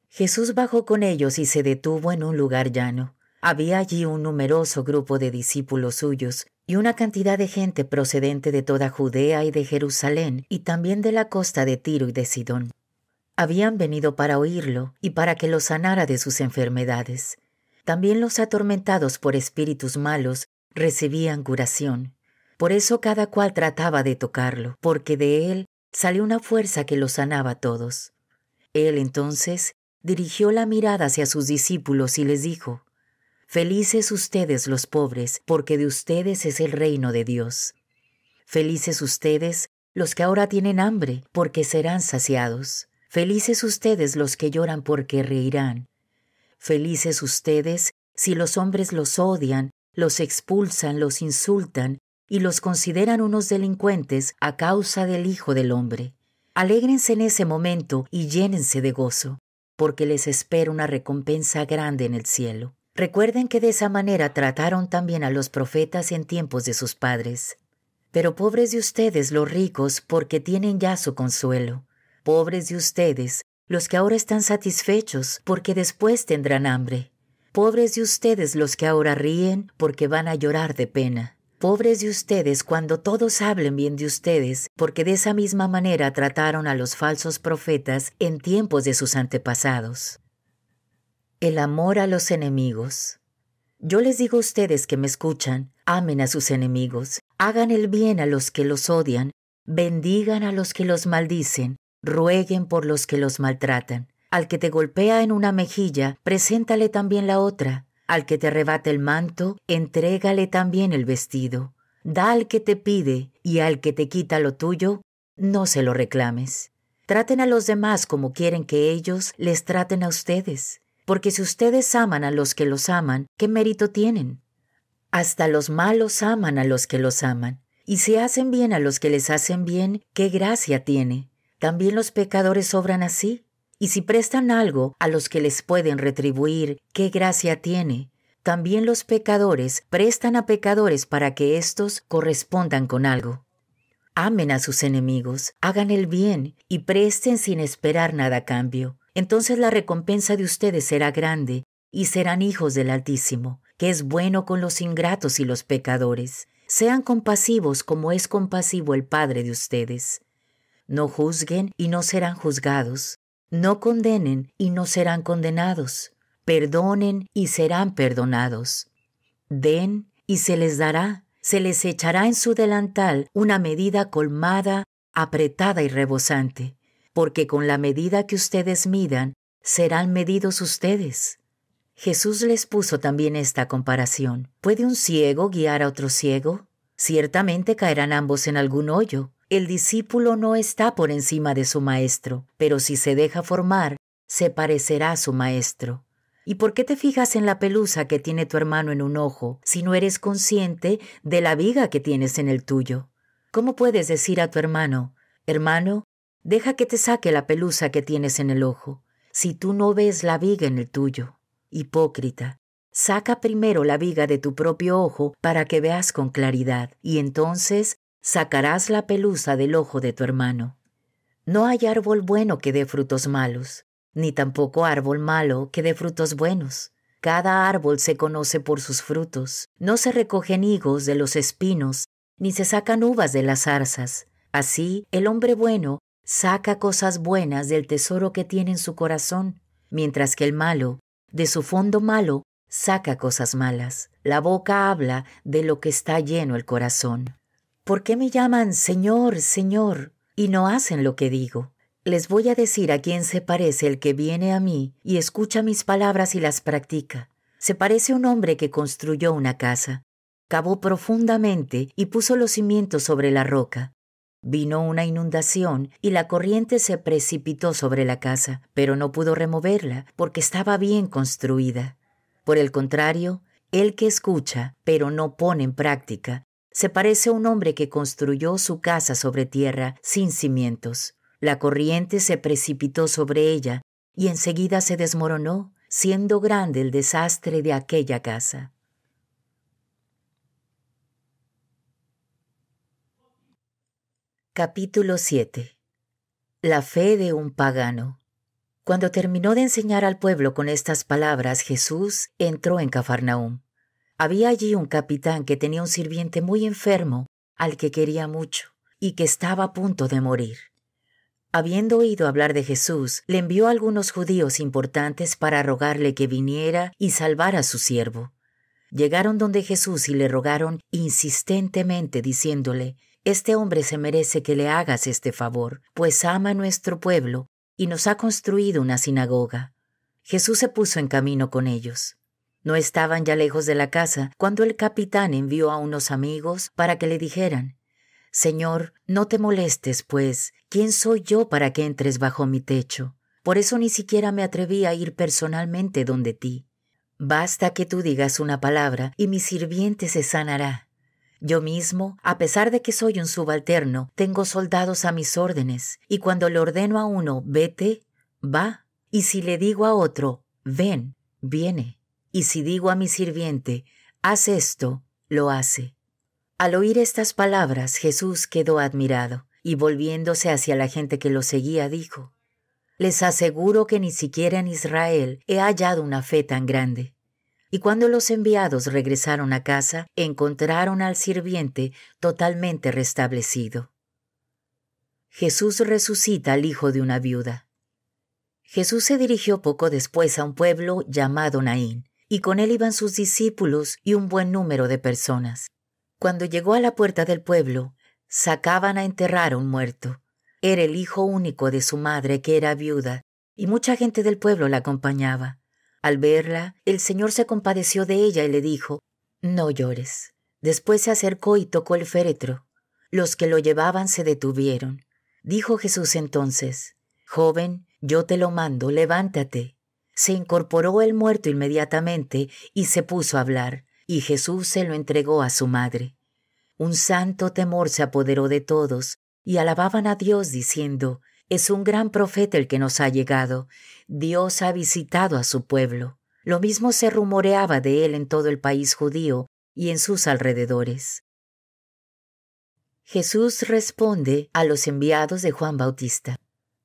Jesús bajó con ellos y se detuvo en un lugar llano. Había allí un numeroso grupo de discípulos suyos y una cantidad de gente procedente de toda Judea y de Jerusalén y también de la costa de Tiro y de Sidón. Habían venido para oírlo y para que lo sanara de sus enfermedades. También los atormentados por espíritus malos recibían curación. Por eso cada cual trataba de tocarlo, porque de él salió una fuerza que los sanaba a todos. Él entonces dirigió la mirada hacia sus discípulos y les dijo, Felices ustedes los pobres, porque de ustedes es el reino de Dios. Felices ustedes los que ahora tienen hambre, porque serán saciados. Felices ustedes los que lloran, porque reirán. Felices ustedes si los hombres los odian, los expulsan, los insultan y los consideran unos delincuentes a causa del Hijo del Hombre. Alégrense en ese momento y llénense de gozo, porque les espera una recompensa grande en el cielo. Recuerden que de esa manera trataron también a los profetas en tiempos de sus padres. Pero pobres de ustedes los ricos, porque tienen ya su consuelo. Pobres de ustedes los que ahora están satisfechos, porque después tendrán hambre. Pobres de ustedes los que ahora ríen, porque van a llorar de pena. Pobres de ustedes cuando todos hablen bien de ustedes, porque de esa misma manera trataron a los falsos profetas en tiempos de sus antepasados. El amor a los enemigos. Yo les digo a ustedes que me escuchan, amen a sus enemigos, hagan el bien a los que los odian, bendigan a los que los maldicen, rueguen por los que los maltratan. Al que te golpea en una mejilla, preséntale también la otra. Al que te rebate el manto, entrégale también el vestido. Da al que te pide y al que te quita lo tuyo, no se lo reclames. Traten a los demás como quieren que ellos les traten a ustedes, porque si ustedes aman a los que los aman, ¿qué mérito tienen? Hasta los malos aman a los que los aman, y si hacen bien a los que les hacen bien, ¿qué gracia tiene? También los pecadores obran así, y si prestan algo a los que les pueden retribuir, ¿qué gracia tiene? También los pecadores prestan a pecadores para que éstos correspondan con algo. Amen a sus enemigos, hagan el bien y presten sin esperar nada a cambio. Entonces la recompensa de ustedes será grande y serán hijos del Altísimo, que es bueno con los ingratos y los pecadores. Sean compasivos como es compasivo el Padre de ustedes. No juzguen y no serán juzgados. No condenen y no serán condenados. Perdonen y serán perdonados. Den y se les dará. Se les echará en su delantal una medida colmada, apretada y rebosante, porque con la medida que ustedes midan, serán medidos ustedes. Jesús les puso también esta comparación. ¿Puede un ciego guiar a otro ciego? Ciertamente caerán ambos en algún hoyo. El discípulo no está por encima de su maestro, pero si se deja formar, se parecerá a su maestro. ¿Y por qué te fijas en la pelusa que tiene tu hermano en un ojo si no eres consciente de la viga que tienes en el tuyo? ¿Cómo puedes decir a tu hermano, hermano, deja que te saque la pelusa que tienes en el ojo, si tú no ves la viga en el tuyo? Hipócrita, saca primero la viga de tu propio ojo para que veas con claridad, y entonces sacarás la pelusa del ojo de tu hermano. No hay árbol bueno que dé frutos malos, ni tampoco árbol malo que dé frutos buenos. Cada árbol se conoce por sus frutos. No se recogen higos de los espinos, ni se sacan uvas de las zarzas. Así, el hombre bueno saca cosas buenas del tesoro que tiene en su corazón, mientras que el malo, de su fondo malo, saca cosas malas. La boca habla de lo que está lleno el corazón. ¿Por qué me llaman Señor, Señor y no hacen lo que digo? Les voy a decir a quién se parece el que viene a mí y escucha mis palabras y las practica. Se parece a un hombre que construyó una casa, cavó profundamente y puso los cimientos sobre la roca. Vino una inundación y la corriente se precipitó sobre la casa, pero no pudo removerla porque estaba bien construida. Por el contrario, el que escucha, pero no pone en práctica, se parece a un hombre que construyó su casa sobre tierra sin cimientos. La corriente se precipitó sobre ella y enseguida se desmoronó, siendo grande el desastre de aquella casa. Capítulo 7 La fe de un pagano. Cuando terminó de enseñar al pueblo con estas palabras, Jesús entró en Cafarnaúm. Había allí un capitán que tenía un sirviente muy enfermo, al que quería mucho, y que estaba a punto de morir. Habiendo oído hablar de Jesús, le envió a algunos judíos importantes para rogarle que viniera y salvara a su siervo. Llegaron donde Jesús y le rogaron insistentemente, diciéndole, Este hombre se merece que le hagas este favor, pues ama a nuestro pueblo y nos ha construido una sinagoga. Jesús se puso en camino con ellos. No estaban ya lejos de la casa cuando el capitán envió a unos amigos para que le dijeran, Señor, no te molestes, pues, ¿quién soy yo para que entres bajo mi techo? Por eso ni siquiera me atreví a ir personalmente donde ti. Basta que tú digas una palabra y mi sirviente se sanará. Yo mismo, a pesar de que soy un subalterno, tengo soldados a mis órdenes, y cuando le ordeno a uno, vete, va, y si le digo a otro, ven, viene y si digo a mi sirviente, haz esto, lo hace. Al oír estas palabras Jesús quedó admirado, y volviéndose hacia la gente que lo seguía, dijo, Les aseguro que ni siquiera en Israel he hallado una fe tan grande. Y cuando los enviados regresaron a casa, encontraron al sirviente totalmente restablecido. Jesús resucita al hijo de una viuda. Jesús se dirigió poco después a un pueblo llamado Naín, y con él iban sus discípulos y un buen número de personas. Cuando llegó a la puerta del pueblo, sacaban a enterrar a un muerto. Era el hijo único de su madre, que era viuda, y mucha gente del pueblo la acompañaba. Al verla, el Señor se compadeció de ella y le dijo, No llores. Después se acercó y tocó el féretro. Los que lo llevaban se detuvieron. Dijo Jesús entonces, Joven, yo te lo mando, levántate. Se incorporó el muerto inmediatamente y se puso a hablar, y Jesús se lo entregó a su madre. Un santo temor se apoderó de todos, y alababan a Dios diciendo, Es un gran profeta el que nos ha llegado, Dios ha visitado a su pueblo. Lo mismo se rumoreaba de él en todo el país judío y en sus alrededores. Jesús responde a los enviados de Juan Bautista.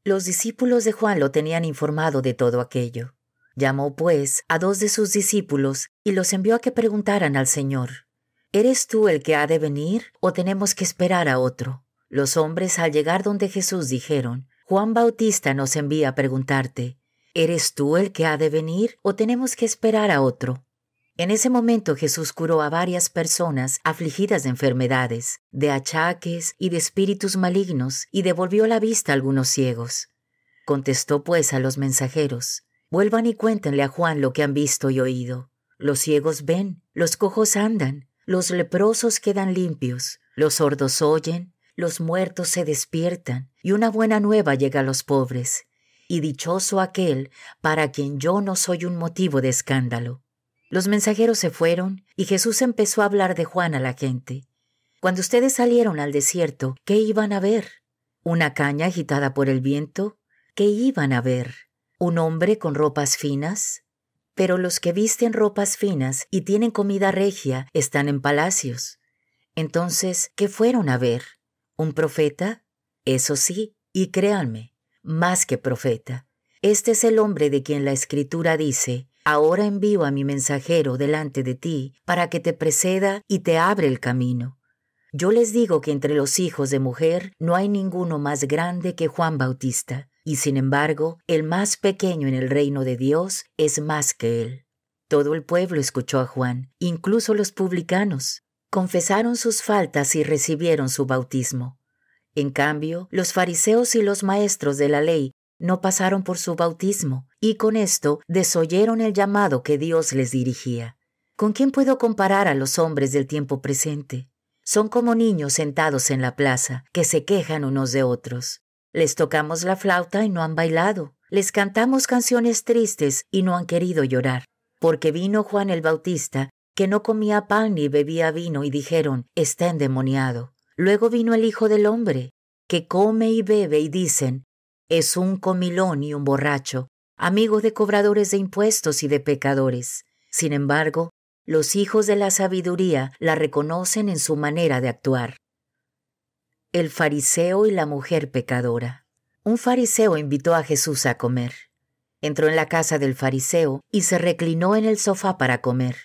Los discípulos de Juan lo tenían informado de todo aquello. Llamó pues a dos de sus discípulos y los envió a que preguntaran al Señor, ¿Eres tú el que ha de venir o tenemos que esperar a otro? Los hombres al llegar donde Jesús dijeron, Juan Bautista nos envía a preguntarte, ¿eres tú el que ha de venir o tenemos que esperar a otro? En ese momento Jesús curó a varias personas afligidas de enfermedades, de achaques y de espíritus malignos, y devolvió la vista a algunos ciegos. Contestó pues a los mensajeros, Vuelvan y cuéntenle a Juan lo que han visto y oído. Los ciegos ven, los cojos andan, los leprosos quedan limpios, los sordos oyen, los muertos se despiertan, y una buena nueva llega a los pobres. Y dichoso aquel para quien yo no soy un motivo de escándalo. Los mensajeros se fueron, y Jesús empezó a hablar de Juan a la gente. Cuando ustedes salieron al desierto, ¿qué iban a ver? ¿Una caña agitada por el viento? ¿Qué iban a ver? un hombre con ropas finas? Pero los que visten ropas finas y tienen comida regia están en palacios. Entonces, ¿qué fueron a ver? ¿Un profeta? Eso sí, y créanme, más que profeta. Este es el hombre de quien la escritura dice, ahora envío a mi mensajero delante de ti para que te preceda y te abre el camino. Yo les digo que entre los hijos de mujer no hay ninguno más grande que Juan Bautista, y sin embargo el más pequeño en el reino de Dios es más que él. Todo el pueblo escuchó a Juan, incluso los publicanos. Confesaron sus faltas y recibieron su bautismo. En cambio, los fariseos y los maestros de la ley no pasaron por su bautismo, y con esto desoyeron el llamado que Dios les dirigía. ¿Con quién puedo comparar a los hombres del tiempo presente? Son como niños sentados en la plaza, que se quejan unos de otros. Les tocamos la flauta y no han bailado. Les cantamos canciones tristes y no han querido llorar. Porque vino Juan el Bautista, que no comía pan ni bebía vino, y dijeron, está endemoniado. Luego vino el Hijo del Hombre, que come y bebe, y dicen, es un comilón y un borracho, amigo de cobradores de impuestos y de pecadores. Sin embargo, los hijos de la sabiduría la reconocen en su manera de actuar. El fariseo y la mujer pecadora. Un fariseo invitó a Jesús a comer. Entró en la casa del fariseo y se reclinó en el sofá para comer.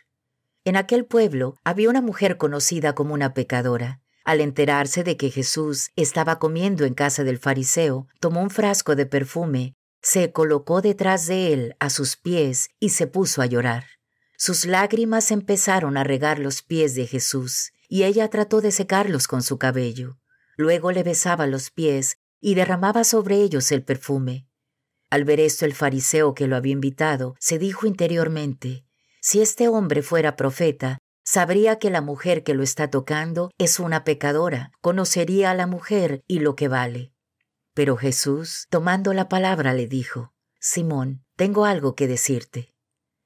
En aquel pueblo había una mujer conocida como una pecadora. Al enterarse de que Jesús estaba comiendo en casa del fariseo, tomó un frasco de perfume, se colocó detrás de él a sus pies y se puso a llorar. Sus lágrimas empezaron a regar los pies de Jesús, y ella trató de secarlos con su cabello. Luego le besaba los pies y derramaba sobre ellos el perfume. Al ver esto el fariseo que lo había invitado se dijo interiormente, si este hombre fuera profeta, sabría que la mujer que lo está tocando es una pecadora, conocería a la mujer y lo que vale. Pero Jesús, tomando la palabra, le dijo, Simón, tengo algo que decirte.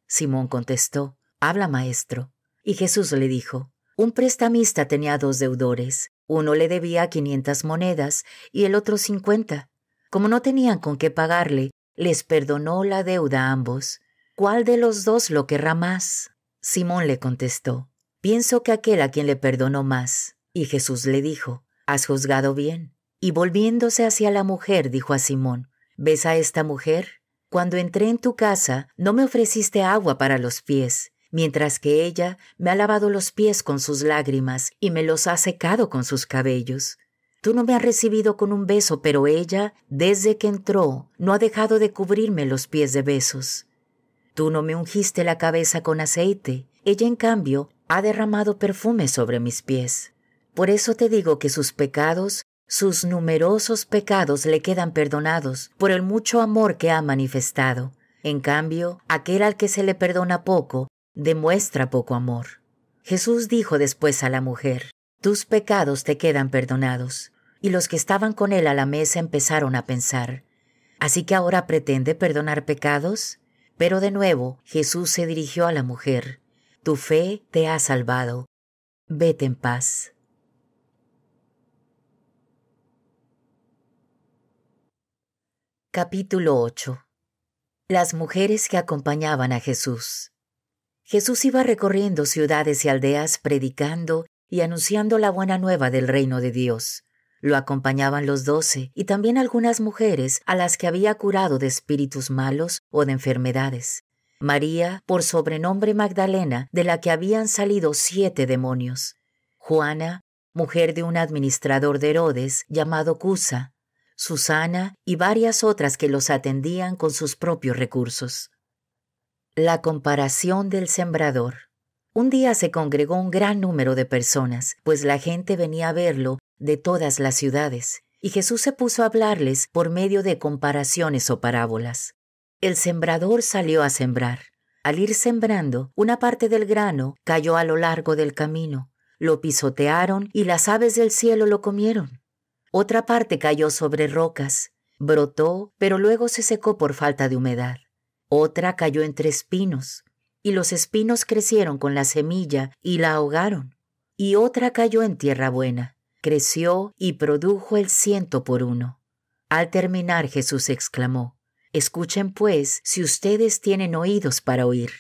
Simón contestó, Habla, maestro. Y Jesús le dijo, Un prestamista tenía dos deudores, uno le debía 500 monedas y el otro 50. Como no tenían con qué pagarle, les perdonó la deuda a ambos. ¿Cuál de los dos lo querrá más? Simón le contestó, pienso que aquel a quien le perdonó más. Y Jesús le dijo, has juzgado bien. Y volviéndose hacia la mujer, dijo a Simón, ¿ves a esta mujer? Cuando entré en tu casa, no me ofreciste agua para los pies, mientras que ella me ha lavado los pies con sus lágrimas y me los ha secado con sus cabellos. Tú no me has recibido con un beso, pero ella, desde que entró, no ha dejado de cubrirme los pies de besos. Tú no me ungiste la cabeza con aceite, ella en cambio ha derramado perfume sobre mis pies. Por eso te digo que sus pecados, sus numerosos pecados le quedan perdonados por el mucho amor que ha manifestado. En cambio, aquel al que se le perdona poco, demuestra poco amor. Jesús dijo después a la mujer, Tus pecados te quedan perdonados. Y los que estaban con él a la mesa empezaron a pensar, ¿así que ahora pretende perdonar pecados? Pero de nuevo Jesús se dirigió a la mujer, Tu fe te ha salvado. Vete en paz. Capítulo 8 Las mujeres que acompañaban a Jesús Jesús iba recorriendo ciudades y aldeas predicando y anunciando la buena nueva del reino de Dios. Lo acompañaban los doce y también algunas mujeres a las que había curado de espíritus malos o de enfermedades. María, por sobrenombre Magdalena, de la que habían salido siete demonios. Juana, mujer de un administrador de Herodes llamado Cusa. Susana y varias otras que los atendían con sus propios recursos. La comparación del sembrador. Un día se congregó un gran número de personas, pues la gente venía a verlo de todas las ciudades, y Jesús se puso a hablarles por medio de comparaciones o parábolas. El sembrador salió a sembrar. Al ir sembrando, una parte del grano cayó a lo largo del camino, lo pisotearon y las aves del cielo lo comieron. Otra parte cayó sobre rocas, brotó, pero luego se secó por falta de humedad. Otra cayó entre espinos, y los espinos crecieron con la semilla y la ahogaron. Y otra cayó en tierra buena, creció y produjo el ciento por uno. Al terminar Jesús exclamó, Escuchen pues si ustedes tienen oídos para oír.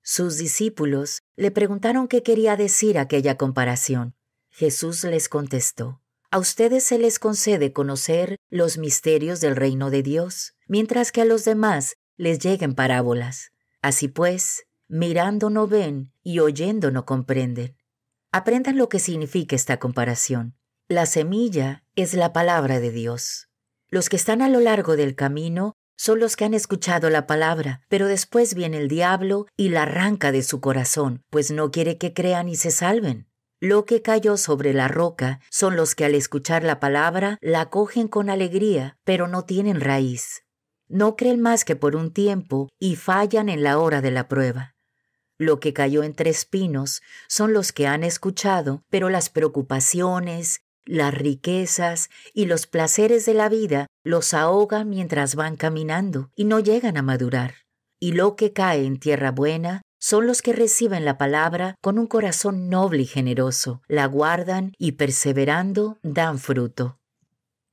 Sus discípulos le preguntaron qué quería decir aquella comparación. Jesús les contestó, A ustedes se les concede conocer los misterios del reino de Dios, mientras que a los demás les lleguen parábolas. Así pues, mirando no ven y oyendo no comprenden. Aprendan lo que significa esta comparación. La semilla es la palabra de Dios. Los que están a lo largo del camino son los que han escuchado la palabra, pero después viene el diablo y la arranca de su corazón, pues no quiere que crean y se salven. Lo que cayó sobre la roca son los que al escuchar la palabra la cogen con alegría, pero no tienen raíz no creen más que por un tiempo y fallan en la hora de la prueba. Lo que cayó entre espinos son los que han escuchado, pero las preocupaciones, las riquezas y los placeres de la vida los ahogan mientras van caminando y no llegan a madurar. Y lo que cae en tierra buena son los que reciben la palabra con un corazón noble y generoso, la guardan y perseverando dan fruto.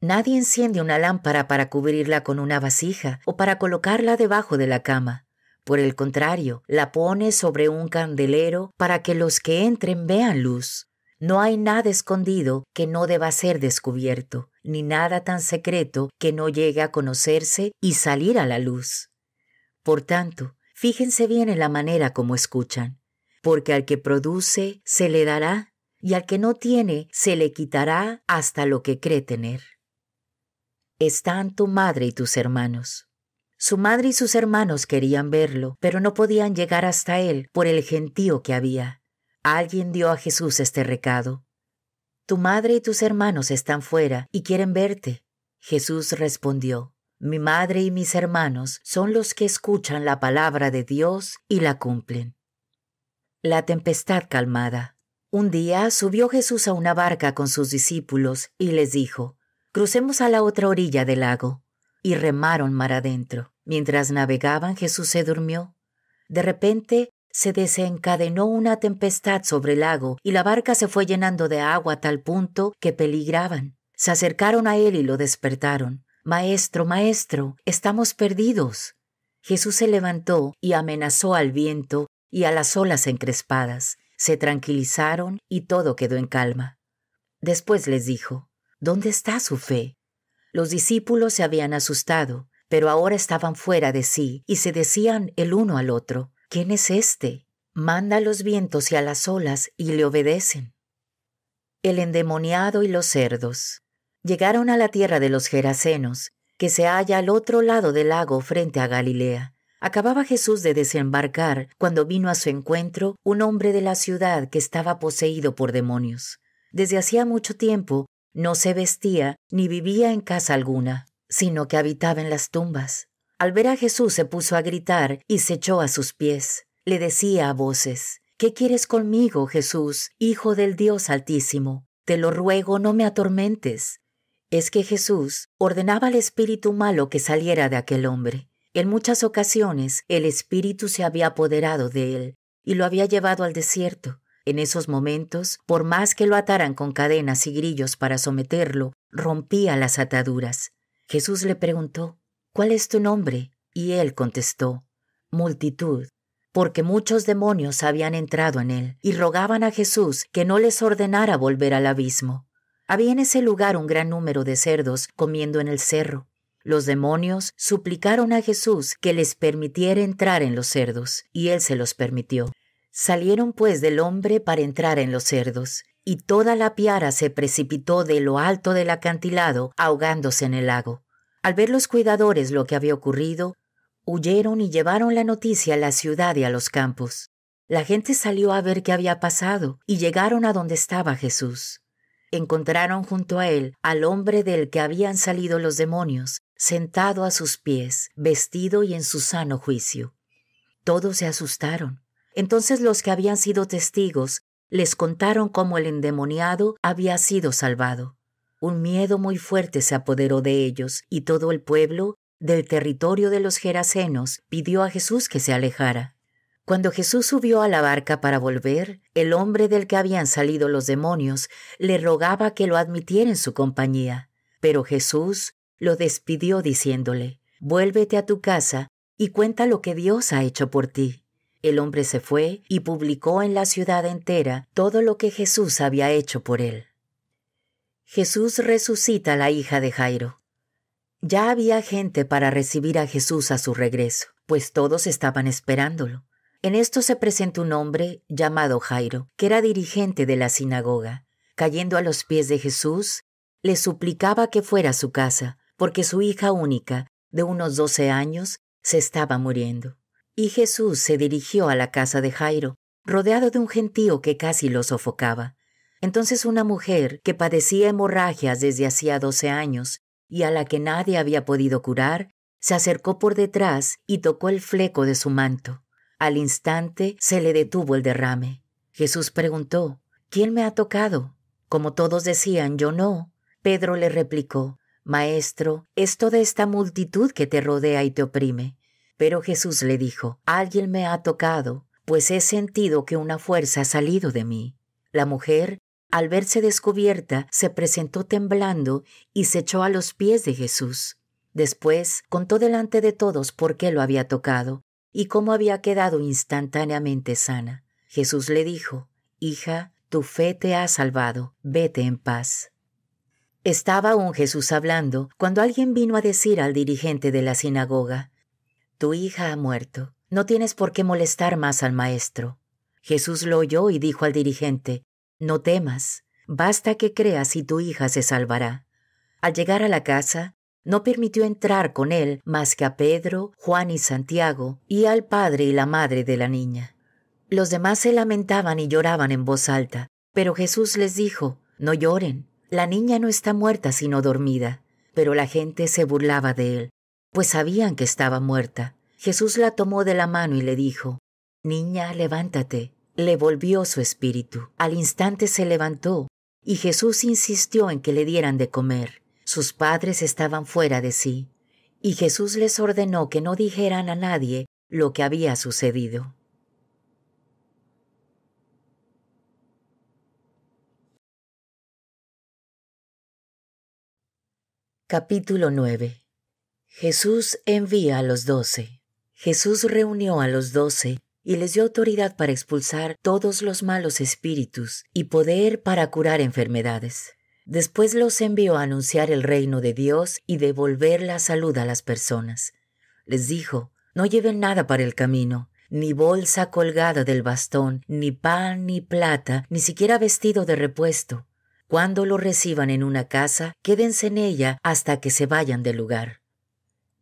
Nadie enciende una lámpara para cubrirla con una vasija o para colocarla debajo de la cama. Por el contrario, la pone sobre un candelero para que los que entren vean luz. No hay nada escondido que no deba ser descubierto, ni nada tan secreto que no llegue a conocerse y salir a la luz. Por tanto, fíjense bien en la manera como escuchan, porque al que produce se le dará, y al que no tiene se le quitará hasta lo que cree tener están tu madre y tus hermanos. Su madre y sus hermanos querían verlo, pero no podían llegar hasta él por el gentío que había. Alguien dio a Jesús este recado. Tu madre y tus hermanos están fuera y quieren verte. Jesús respondió, Mi madre y mis hermanos son los que escuchan la palabra de Dios y la cumplen. La tempestad calmada. Un día subió Jesús a una barca con sus discípulos y les dijo, Crucemos a la otra orilla del lago. Y remaron mar adentro. Mientras navegaban, Jesús se durmió. De repente se desencadenó una tempestad sobre el lago y la barca se fue llenando de agua a tal punto que peligraban. Se acercaron a él y lo despertaron. Maestro, maestro, estamos perdidos. Jesús se levantó y amenazó al viento y a las olas encrespadas. Se tranquilizaron y todo quedó en calma. Después les dijo, ¿Dónde está su fe? Los discípulos se habían asustado, pero ahora estaban fuera de sí y se decían el uno al otro, ¿quién es este? Manda a los vientos y a las olas y le obedecen. El endemoniado y los cerdos. Llegaron a la tierra de los Gerasenos, que se halla al otro lado del lago frente a Galilea. Acababa Jesús de desembarcar cuando vino a su encuentro un hombre de la ciudad que estaba poseído por demonios. Desde hacía mucho tiempo no se vestía ni vivía en casa alguna, sino que habitaba en las tumbas. Al ver a Jesús se puso a gritar y se echó a sus pies. Le decía a voces, ¿Qué quieres conmigo, Jesús, Hijo del Dios Altísimo? Te lo ruego, no me atormentes. Es que Jesús ordenaba al espíritu malo que saliera de aquel hombre. En muchas ocasiones el espíritu se había apoderado de él y lo había llevado al desierto en esos momentos, por más que lo ataran con cadenas y grillos para someterlo, rompía las ataduras. Jesús le preguntó, ¿Cuál es tu nombre? Y él contestó, Multitud, porque muchos demonios habían entrado en él, y rogaban a Jesús que no les ordenara volver al abismo. Había en ese lugar un gran número de cerdos comiendo en el cerro. Los demonios suplicaron a Jesús que les permitiera entrar en los cerdos, y él se los permitió. Salieron pues del hombre para entrar en los cerdos, y toda la piara se precipitó de lo alto del acantilado, ahogándose en el lago. Al ver los cuidadores lo que había ocurrido, huyeron y llevaron la noticia a la ciudad y a los campos. La gente salió a ver qué había pasado y llegaron a donde estaba Jesús. Encontraron junto a él al hombre del que habían salido los demonios, sentado a sus pies, vestido y en su sano juicio. Todos se asustaron. Entonces los que habían sido testigos les contaron cómo el endemoniado había sido salvado. Un miedo muy fuerte se apoderó de ellos y todo el pueblo del territorio de los Gerasenos pidió a Jesús que se alejara. Cuando Jesús subió a la barca para volver, el hombre del que habían salido los demonios le rogaba que lo admitiera en su compañía. Pero Jesús lo despidió diciéndole, Vuélvete a tu casa y cuenta lo que Dios ha hecho por ti. El hombre se fue y publicó en la ciudad entera todo lo que Jesús había hecho por él. Jesús resucita a la hija de Jairo. Ya había gente para recibir a Jesús a su regreso, pues todos estaban esperándolo. En esto se presenta un hombre llamado Jairo, que era dirigente de la sinagoga. Cayendo a los pies de Jesús, le suplicaba que fuera a su casa, porque su hija única, de unos doce años, se estaba muriendo y Jesús se dirigió a la casa de Jairo, rodeado de un gentío que casi lo sofocaba. Entonces una mujer que padecía hemorragias desde hacía doce años y a la que nadie había podido curar, se acercó por detrás y tocó el fleco de su manto. Al instante se le detuvo el derrame. Jesús preguntó, ¿Quién me ha tocado? Como todos decían, yo no. Pedro le replicó, Maestro, es toda esta multitud que te rodea y te oprime. Pero Jesús le dijo, Alguien me ha tocado, pues he sentido que una fuerza ha salido de mí. La mujer, al verse descubierta, se presentó temblando y se echó a los pies de Jesús. Después contó delante de todos por qué lo había tocado y cómo había quedado instantáneamente sana. Jesús le dijo, Hija, tu fe te ha salvado, vete en paz. Estaba aún Jesús hablando cuando alguien vino a decir al dirigente de la sinagoga, tu hija ha muerto. No tienes por qué molestar más al maestro. Jesús lo oyó y dijo al dirigente, No temas, basta que creas y tu hija se salvará. Al llegar a la casa, no permitió entrar con él más que a Pedro, Juan y Santiago, y al padre y la madre de la niña. Los demás se lamentaban y lloraban en voz alta, pero Jesús les dijo, No lloren, la niña no está muerta sino dormida. Pero la gente se burlaba de él pues sabían que estaba muerta. Jesús la tomó de la mano y le dijo, Niña, levántate. Le volvió su espíritu. Al instante se levantó, y Jesús insistió en que le dieran de comer. Sus padres estaban fuera de sí, y Jesús les ordenó que no dijeran a nadie lo que había sucedido. Capítulo 9 Jesús envía a los doce. Jesús reunió a los doce y les dio autoridad para expulsar todos los malos espíritus y poder para curar enfermedades. Después los envió a anunciar el reino de Dios y devolver la salud a las personas. Les dijo, no lleven nada para el camino, ni bolsa colgada del bastón, ni pan, ni plata, ni siquiera vestido de repuesto. Cuando lo reciban en una casa, quédense en ella hasta que se vayan del lugar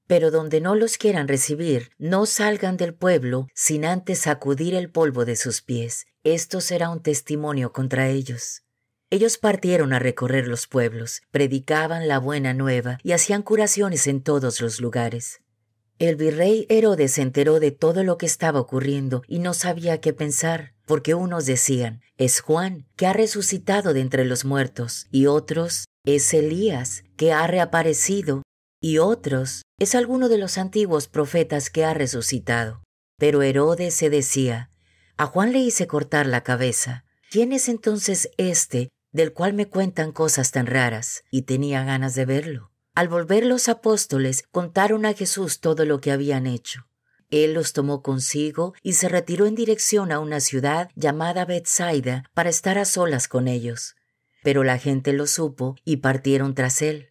pero donde no los quieran recibir, no salgan del pueblo sin antes sacudir el polvo de sus pies. Esto será un testimonio contra ellos. Ellos partieron a recorrer los pueblos, predicaban la buena nueva y hacían curaciones en todos los lugares. El virrey Herodes se enteró de todo lo que estaba ocurriendo y no sabía qué pensar, porque unos decían, es Juan, que ha resucitado de entre los muertos, y otros, es Elías, que ha reaparecido, y otros es alguno de los antiguos profetas que ha resucitado. Pero Herodes se decía, a Juan le hice cortar la cabeza. ¿Quién es entonces este del cual me cuentan cosas tan raras? Y tenía ganas de verlo. Al volver los apóstoles contaron a Jesús todo lo que habían hecho. Él los tomó consigo y se retiró en dirección a una ciudad llamada Bethsaida para estar a solas con ellos. Pero la gente lo supo y partieron tras él.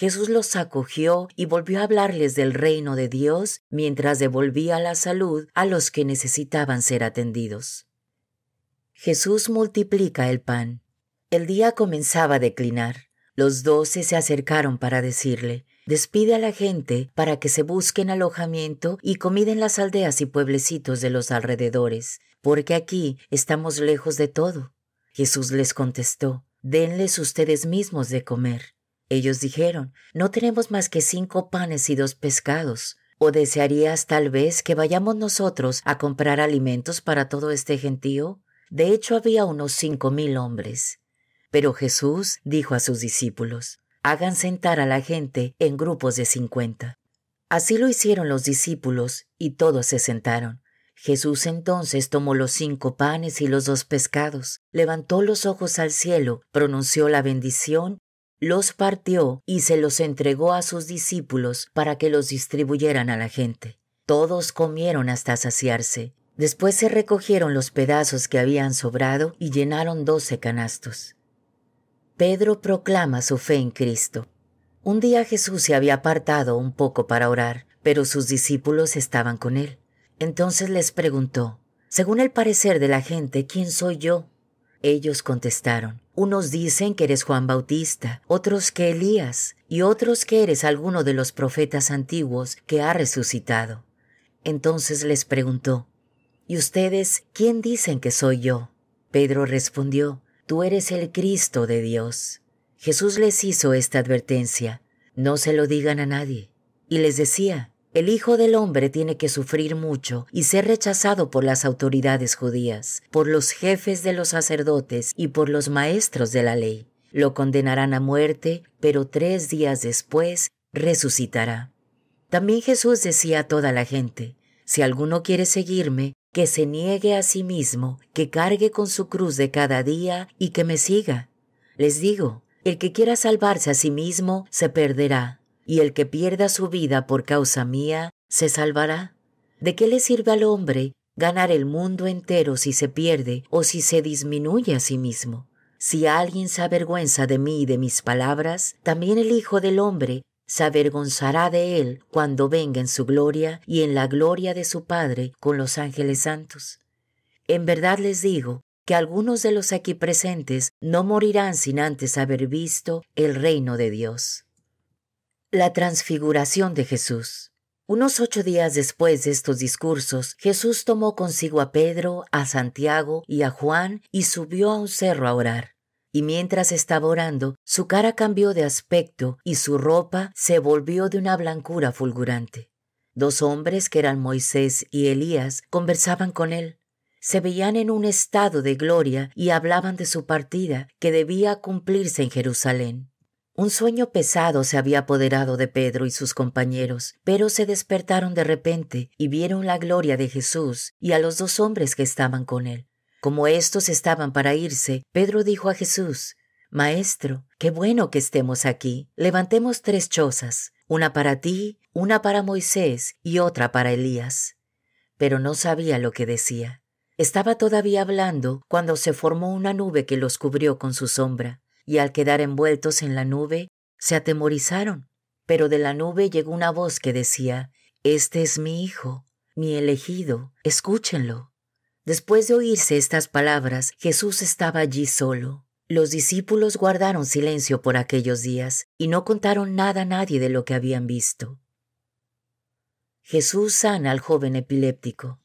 Jesús los acogió y volvió a hablarles del reino de Dios mientras devolvía la salud a los que necesitaban ser atendidos. Jesús multiplica el pan. El día comenzaba a declinar. Los doce se acercaron para decirle, Despide a la gente para que se busquen alojamiento y comida en las aldeas y pueblecitos de los alrededores, porque aquí estamos lejos de todo. Jesús les contestó, Denles ustedes mismos de comer. Ellos dijeron, no tenemos más que cinco panes y dos pescados. ¿O desearías tal vez que vayamos nosotros a comprar alimentos para todo este gentío? De hecho, había unos cinco mil hombres. Pero Jesús dijo a sus discípulos, hagan sentar a la gente en grupos de cincuenta. Así lo hicieron los discípulos, y todos se sentaron. Jesús entonces tomó los cinco panes y los dos pescados, levantó los ojos al cielo, pronunció la bendición los partió y se los entregó a sus discípulos para que los distribuyeran a la gente. Todos comieron hasta saciarse. Después se recogieron los pedazos que habían sobrado y llenaron doce canastos. Pedro proclama su fe en Cristo. Un día Jesús se había apartado un poco para orar, pero sus discípulos estaban con él. Entonces les preguntó, según el parecer de la gente, ¿quién soy yo? Ellos contestaron, unos dicen que eres Juan Bautista, otros que Elías, y otros que eres alguno de los profetas antiguos que ha resucitado. Entonces les preguntó, ¿Y ustedes quién dicen que soy yo? Pedro respondió, Tú eres el Cristo de Dios. Jesús les hizo esta advertencia, no se lo digan a nadie. Y les decía, el Hijo del Hombre tiene que sufrir mucho y ser rechazado por las autoridades judías, por los jefes de los sacerdotes y por los maestros de la ley. Lo condenarán a muerte, pero tres días después resucitará. También Jesús decía a toda la gente, si alguno quiere seguirme, que se niegue a sí mismo, que cargue con su cruz de cada día y que me siga. Les digo, el que quiera salvarse a sí mismo se perderá y el que pierda su vida por causa mía, se salvará. ¿De qué le sirve al hombre ganar el mundo entero si se pierde o si se disminuye a sí mismo? Si alguien se avergüenza de mí y de mis palabras, también el Hijo del Hombre se avergonzará de él cuando venga en su gloria y en la gloria de su Padre con los ángeles santos. En verdad les digo que algunos de los aquí presentes no morirán sin antes haber visto el reino de Dios. La transfiguración de Jesús. Unos ocho días después de estos discursos, Jesús tomó consigo a Pedro, a Santiago y a Juan y subió a un cerro a orar. Y mientras estaba orando, su cara cambió de aspecto y su ropa se volvió de una blancura fulgurante. Dos hombres, que eran Moisés y Elías, conversaban con él. Se veían en un estado de gloria y hablaban de su partida, que debía cumplirse en Jerusalén. Un sueño pesado se había apoderado de Pedro y sus compañeros, pero se despertaron de repente y vieron la gloria de Jesús y a los dos hombres que estaban con él. Como estos estaban para irse, Pedro dijo a Jesús, Maestro, qué bueno que estemos aquí. Levantemos tres chozas, una para ti, una para Moisés y otra para Elías. Pero no sabía lo que decía. Estaba todavía hablando cuando se formó una nube que los cubrió con su sombra y al quedar envueltos en la nube, se atemorizaron, pero de la nube llegó una voz que decía, Este es mi Hijo, mi elegido, escúchenlo. Después de oírse estas palabras, Jesús estaba allí solo. Los discípulos guardaron silencio por aquellos días y no contaron nada a nadie de lo que habían visto. Jesús sana al joven epiléptico.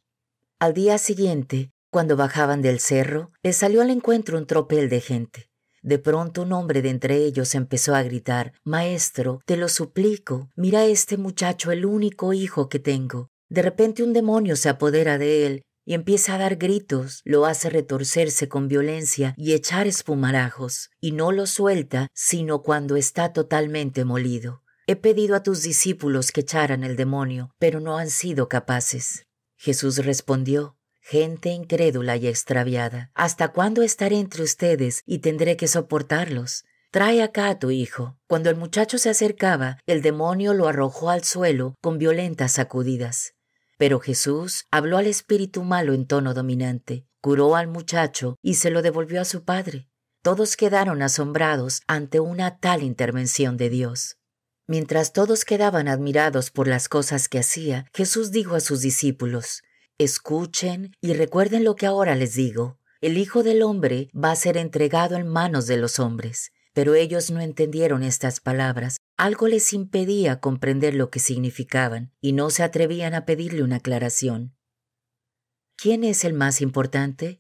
Al día siguiente, cuando bajaban del cerro, les salió al encuentro un tropel de gente. De pronto un hombre de entre ellos empezó a gritar Maestro, te lo suplico, mira a este muchacho el único hijo que tengo. De repente un demonio se apodera de él y empieza a dar gritos, lo hace retorcerse con violencia y echar espumarajos, y no lo suelta sino cuando está totalmente molido. He pedido a tus discípulos que echaran el demonio, pero no han sido capaces. Jesús respondió, gente incrédula y extraviada. ¿Hasta cuándo estaré entre ustedes y tendré que soportarlos? Trae acá a tu hijo. Cuando el muchacho se acercaba, el demonio lo arrojó al suelo con violentas sacudidas. Pero Jesús habló al espíritu malo en tono dominante, curó al muchacho y se lo devolvió a su padre. Todos quedaron asombrados ante una tal intervención de Dios. Mientras todos quedaban admirados por las cosas que hacía, Jesús dijo a sus discípulos, Escuchen y recuerden lo que ahora les digo. El Hijo del Hombre va a ser entregado en manos de los hombres. Pero ellos no entendieron estas palabras. Algo les impedía comprender lo que significaban y no se atrevían a pedirle una aclaración. ¿Quién es el más importante?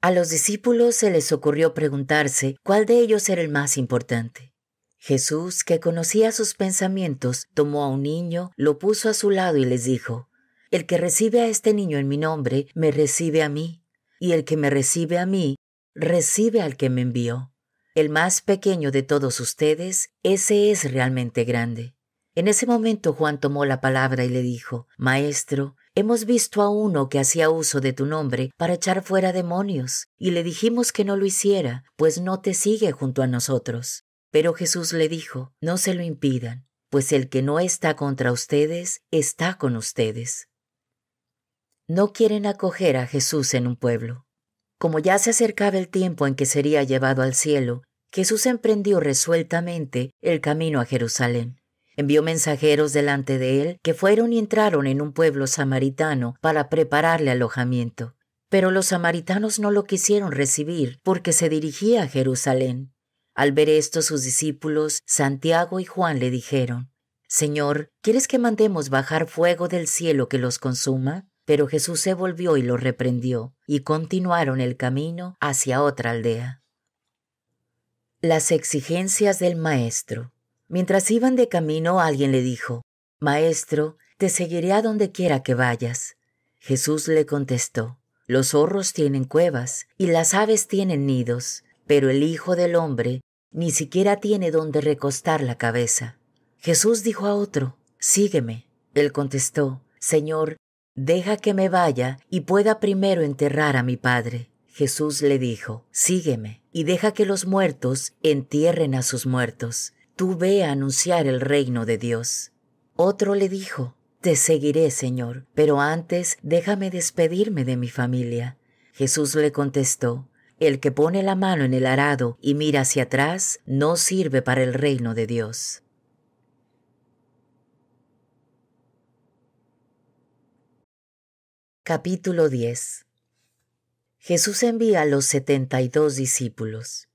A los discípulos se les ocurrió preguntarse cuál de ellos era el más importante. Jesús, que conocía sus pensamientos, tomó a un niño, lo puso a su lado y les dijo, el que recibe a este niño en mi nombre, me recibe a mí, y el que me recibe a mí, recibe al que me envió. El más pequeño de todos ustedes, ese es realmente grande. En ese momento Juan tomó la palabra y le dijo, Maestro, hemos visto a uno que hacía uso de tu nombre para echar fuera demonios, y le dijimos que no lo hiciera, pues no te sigue junto a nosotros. Pero Jesús le dijo, No se lo impidan, pues el que no está contra ustedes, está con ustedes no quieren acoger a Jesús en un pueblo. Como ya se acercaba el tiempo en que sería llevado al cielo, Jesús emprendió resueltamente el camino a Jerusalén. Envió mensajeros delante de él que fueron y entraron en un pueblo samaritano para prepararle alojamiento. Pero los samaritanos no lo quisieron recibir porque se dirigía a Jerusalén. Al ver esto sus discípulos, Santiago y Juan le dijeron, Señor, ¿quieres que mandemos bajar fuego del cielo que los consuma? Pero Jesús se volvió y lo reprendió, y continuaron el camino hacia otra aldea. Las exigencias del Maestro. Mientras iban de camino, alguien le dijo, Maestro, te seguiré a donde quiera que vayas. Jesús le contestó, Los zorros tienen cuevas y las aves tienen nidos, pero el Hijo del Hombre ni siquiera tiene donde recostar la cabeza. Jesús dijo a otro, Sígueme. Él contestó, Señor, Deja que me vaya y pueda primero enterrar a mi padre. Jesús le dijo, Sígueme, y deja que los muertos entierren a sus muertos. Tú ve a anunciar el reino de Dios. Otro le dijo, Te seguiré, Señor, pero antes déjame despedirme de mi familia. Jesús le contestó, El que pone la mano en el arado y mira hacia atrás no sirve para el reino de Dios. Capítulo 10 Jesús envía a los setenta y dos discípulos.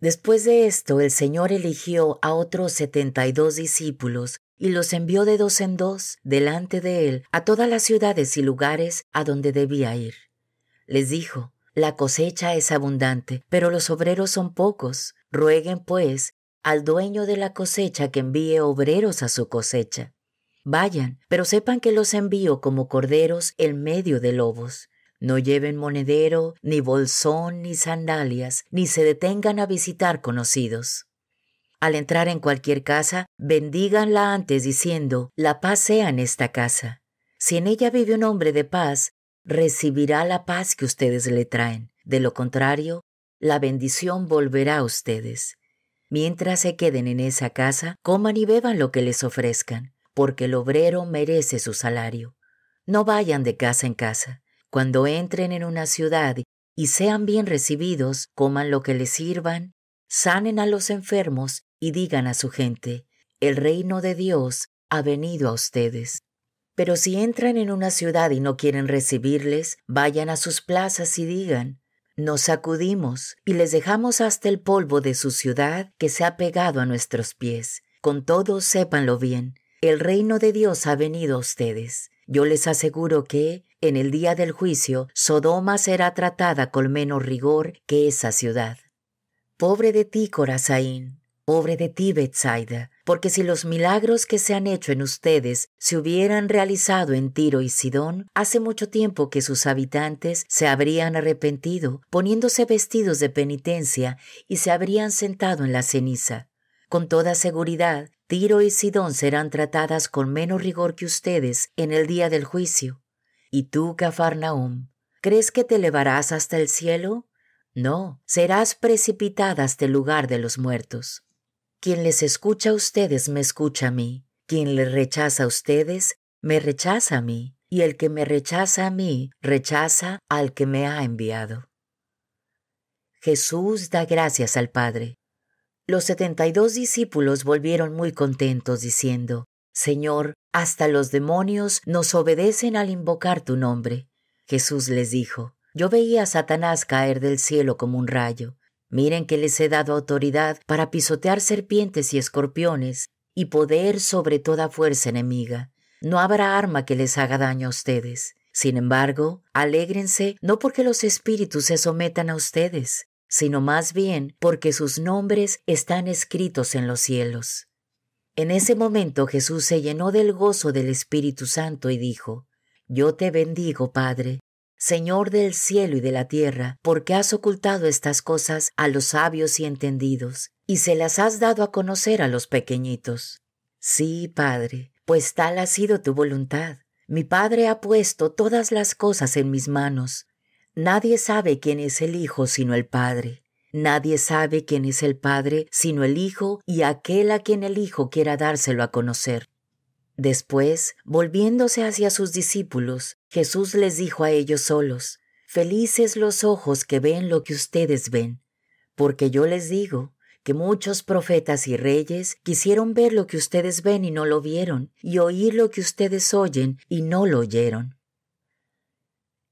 Después de esto, el Señor eligió a otros setenta y dos discípulos y los envió de dos en dos delante de él a todas las ciudades y lugares a donde debía ir. Les dijo, La cosecha es abundante, pero los obreros son pocos. Rueguen, pues, al dueño de la cosecha que envíe obreros a su cosecha. Vayan, pero sepan que los envío como corderos en medio de lobos. No lleven monedero, ni bolsón, ni sandalias, ni se detengan a visitar conocidos. Al entrar en cualquier casa, bendíganla antes diciendo, la paz sea en esta casa. Si en ella vive un hombre de paz, recibirá la paz que ustedes le traen. De lo contrario, la bendición volverá a ustedes. Mientras se queden en esa casa, coman y beban lo que les ofrezcan porque el obrero merece su salario. No vayan de casa en casa. Cuando entren en una ciudad y sean bien recibidos, coman lo que les sirvan, sanen a los enfermos y digan a su gente, el reino de Dios ha venido a ustedes. Pero si entran en una ciudad y no quieren recibirles, vayan a sus plazas y digan, nos sacudimos y les dejamos hasta el polvo de su ciudad que se ha pegado a nuestros pies. Con todo sépanlo bien, el reino de Dios ha venido a ustedes. Yo les aseguro que, en el día del juicio, Sodoma será tratada con menos rigor que esa ciudad. Pobre de ti, Corazaín, pobre de ti, Betsaida, porque si los milagros que se han hecho en ustedes se hubieran realizado en Tiro y Sidón, hace mucho tiempo que sus habitantes se habrían arrepentido, poniéndose vestidos de penitencia y se habrían sentado en la ceniza. Con toda seguridad, Tiro y Sidón serán tratadas con menos rigor que ustedes en el día del juicio. Y tú, Cafarnaum, ¿crees que te elevarás hasta el cielo? No, serás precipitada hasta el lugar de los muertos. Quien les escucha a ustedes me escucha a mí, quien les rechaza a ustedes me rechaza a mí, y el que me rechaza a mí rechaza al que me ha enviado. Jesús da gracias al Padre. Los setenta y dos discípulos volvieron muy contentos diciendo, Señor, hasta los demonios nos obedecen al invocar tu nombre. Jesús les dijo, Yo veía a Satanás caer del cielo como un rayo. Miren que les he dado autoridad para pisotear serpientes y escorpiones y poder sobre toda fuerza enemiga. No habrá arma que les haga daño a ustedes. Sin embargo, alégrense no porque los espíritus se sometan a ustedes, sino más bien porque sus nombres están escritos en los cielos. En ese momento Jesús se llenó del gozo del Espíritu Santo y dijo, Yo te bendigo, Padre, Señor del cielo y de la tierra, porque has ocultado estas cosas a los sabios y entendidos, y se las has dado a conocer a los pequeñitos. Sí, Padre, pues tal ha sido tu voluntad. Mi Padre ha puesto todas las cosas en mis manos, Nadie sabe quién es el Hijo sino el Padre. Nadie sabe quién es el Padre sino el Hijo y aquel a quien el Hijo quiera dárselo a conocer. Después, volviéndose hacia sus discípulos, Jesús les dijo a ellos solos, Felices los ojos que ven lo que ustedes ven, porque yo les digo que muchos profetas y reyes quisieron ver lo que ustedes ven y no lo vieron, y oír lo que ustedes oyen y no lo oyeron.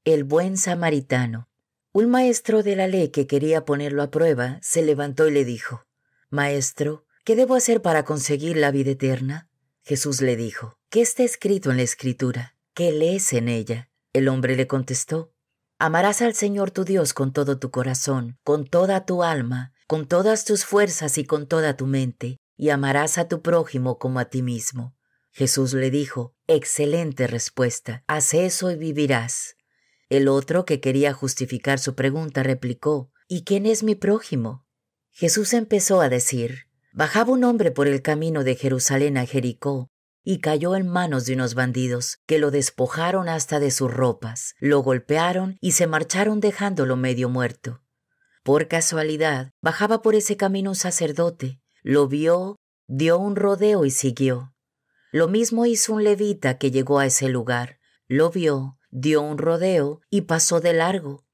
El buen samaritano. Un maestro de la ley que quería ponerlo a prueba se levantó y le dijo, Maestro, ¿qué debo hacer para conseguir la vida eterna? Jesús le dijo, ¿qué está escrito en la escritura? ¿Qué lees en ella? El hombre le contestó, Amarás al Señor tu Dios con todo tu corazón, con toda tu alma, con todas tus fuerzas y con toda tu mente, y amarás a tu prójimo como a ti mismo. Jesús le dijo, Excelente respuesta, haz eso y vivirás. El otro, que quería justificar su pregunta, replicó, ¿Y quién es mi prójimo? Jesús empezó a decir, Bajaba un hombre por el camino de Jerusalén a Jericó, y cayó en manos de unos bandidos, que lo despojaron hasta de sus ropas, lo golpearon y se marcharon dejándolo medio muerto. Por casualidad, bajaba por ese camino un sacerdote, lo vio, dio un rodeo y siguió. Lo mismo hizo un levita que llegó a ese lugar, lo vio, dio un rodeo y pasó de largo.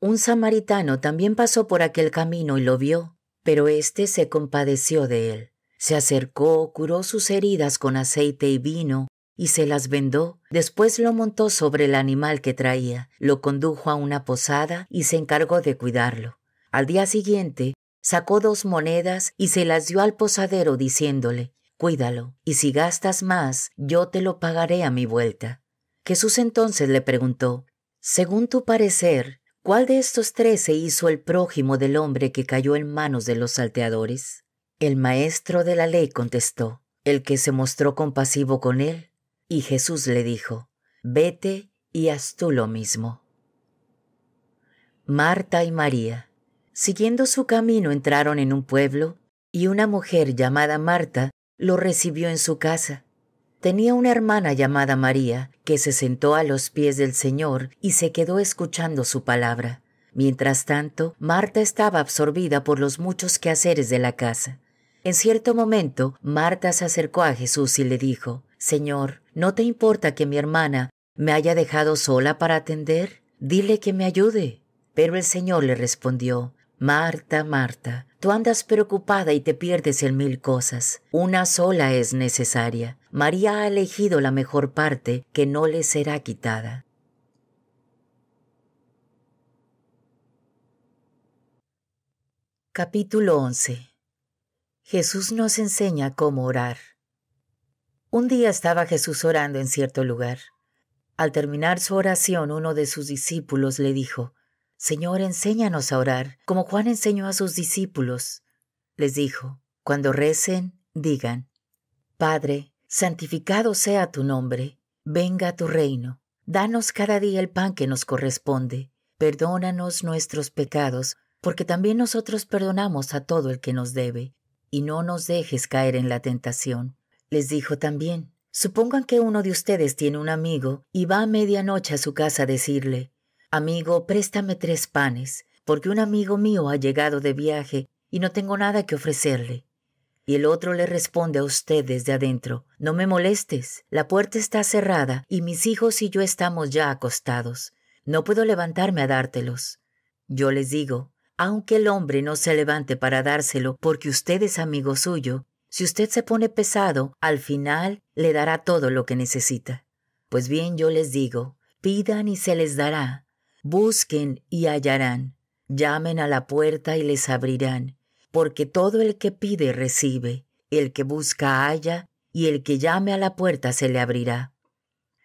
Un samaritano también pasó por aquel camino y lo vio, pero éste se compadeció de él. Se acercó, curó sus heridas con aceite y vino, y se las vendó. Después lo montó sobre el animal que traía, lo condujo a una posada y se encargó de cuidarlo. Al día siguiente, sacó dos monedas y se las dio al posadero diciéndole, Cuídalo, y si gastas más, yo te lo pagaré a mi vuelta. Jesús entonces le preguntó, Según tu parecer, ¿cuál de estos tres se hizo el prójimo del hombre que cayó en manos de los salteadores? El maestro de la ley contestó, el que se mostró compasivo con él, y Jesús le dijo, Vete y haz tú lo mismo. Marta y María, siguiendo su camino, entraron en un pueblo, y una mujer llamada Marta lo recibió en su casa. Tenía una hermana llamada María, que se sentó a los pies del Señor y se quedó escuchando su palabra. Mientras tanto, Marta estaba absorbida por los muchos quehaceres de la casa. En cierto momento, Marta se acercó a Jesús y le dijo, Señor, ¿no te importa que mi hermana me haya dejado sola para atender? Dile que me ayude. Pero el Señor le respondió, Marta, Marta, andas preocupada y te pierdes en mil cosas. Una sola es necesaria. María ha elegido la mejor parte que no le será quitada. Capítulo 11 Jesús nos enseña cómo orar. Un día estaba Jesús orando en cierto lugar. Al terminar su oración, uno de sus discípulos le dijo, Señor, enséñanos a orar, como Juan enseñó a sus discípulos. Les dijo, cuando recen, digan, Padre, santificado sea tu nombre, venga tu reino, danos cada día el pan que nos corresponde, perdónanos nuestros pecados, porque también nosotros perdonamos a todo el que nos debe, y no nos dejes caer en la tentación. Les dijo también, supongan que uno de ustedes tiene un amigo y va a medianoche a su casa a decirle, Amigo, préstame tres panes, porque un amigo mío ha llegado de viaje y no tengo nada que ofrecerle. Y el otro le responde a usted desde adentro, no me molestes, la puerta está cerrada y mis hijos y yo estamos ya acostados. No puedo levantarme a dártelos. Yo les digo, aunque el hombre no se levante para dárselo porque usted es amigo suyo, si usted se pone pesado, al final le dará todo lo que necesita. Pues bien yo les digo, pidan y se les dará, Busquen y hallarán, llamen a la puerta y les abrirán, porque todo el que pide recibe, el que busca halla, y el que llame a la puerta se le abrirá.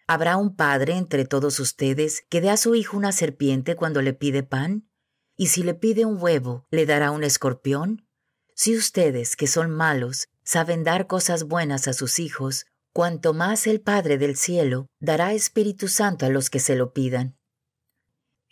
¿Habrá un padre entre todos ustedes que dé a su hijo una serpiente cuando le pide pan? ¿Y si le pide un huevo, le dará un escorpión? Si ustedes, que son malos, saben dar cosas buenas a sus hijos, cuanto más el Padre del Cielo dará Espíritu Santo a los que se lo pidan.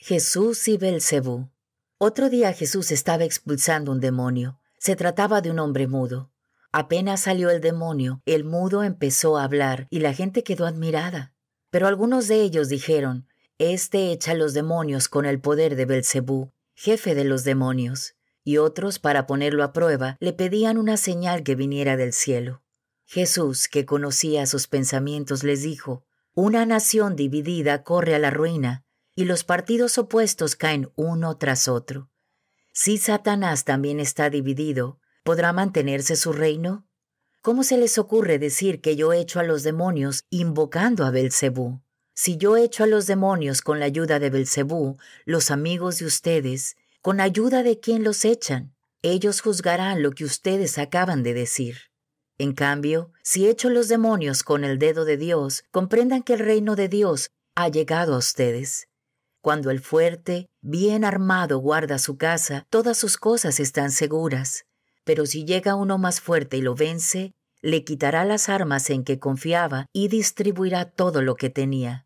Jesús y Belcebú. Otro día Jesús estaba expulsando un demonio. Se trataba de un hombre mudo. Apenas salió el demonio, el mudo empezó a hablar y la gente quedó admirada. Pero algunos de ellos dijeron: Este echa los demonios con el poder de Belcebú, jefe de los demonios. Y otros, para ponerlo a prueba, le pedían una señal que viniera del cielo. Jesús, que conocía sus pensamientos, les dijo: Una nación dividida corre a la ruina y los partidos opuestos caen uno tras otro. Si Satanás también está dividido, ¿podrá mantenerse su reino? ¿Cómo se les ocurre decir que yo echo a los demonios invocando a Belcebú? Si yo echo a los demonios con la ayuda de Belcebú, los amigos de ustedes, ¿con ayuda de quién los echan? Ellos juzgarán lo que ustedes acaban de decir. En cambio, si echo los demonios con el dedo de Dios, comprendan que el reino de Dios ha llegado a ustedes. Cuando el fuerte, bien armado, guarda su casa, todas sus cosas están seguras. Pero si llega uno más fuerte y lo vence, le quitará las armas en que confiaba y distribuirá todo lo que tenía.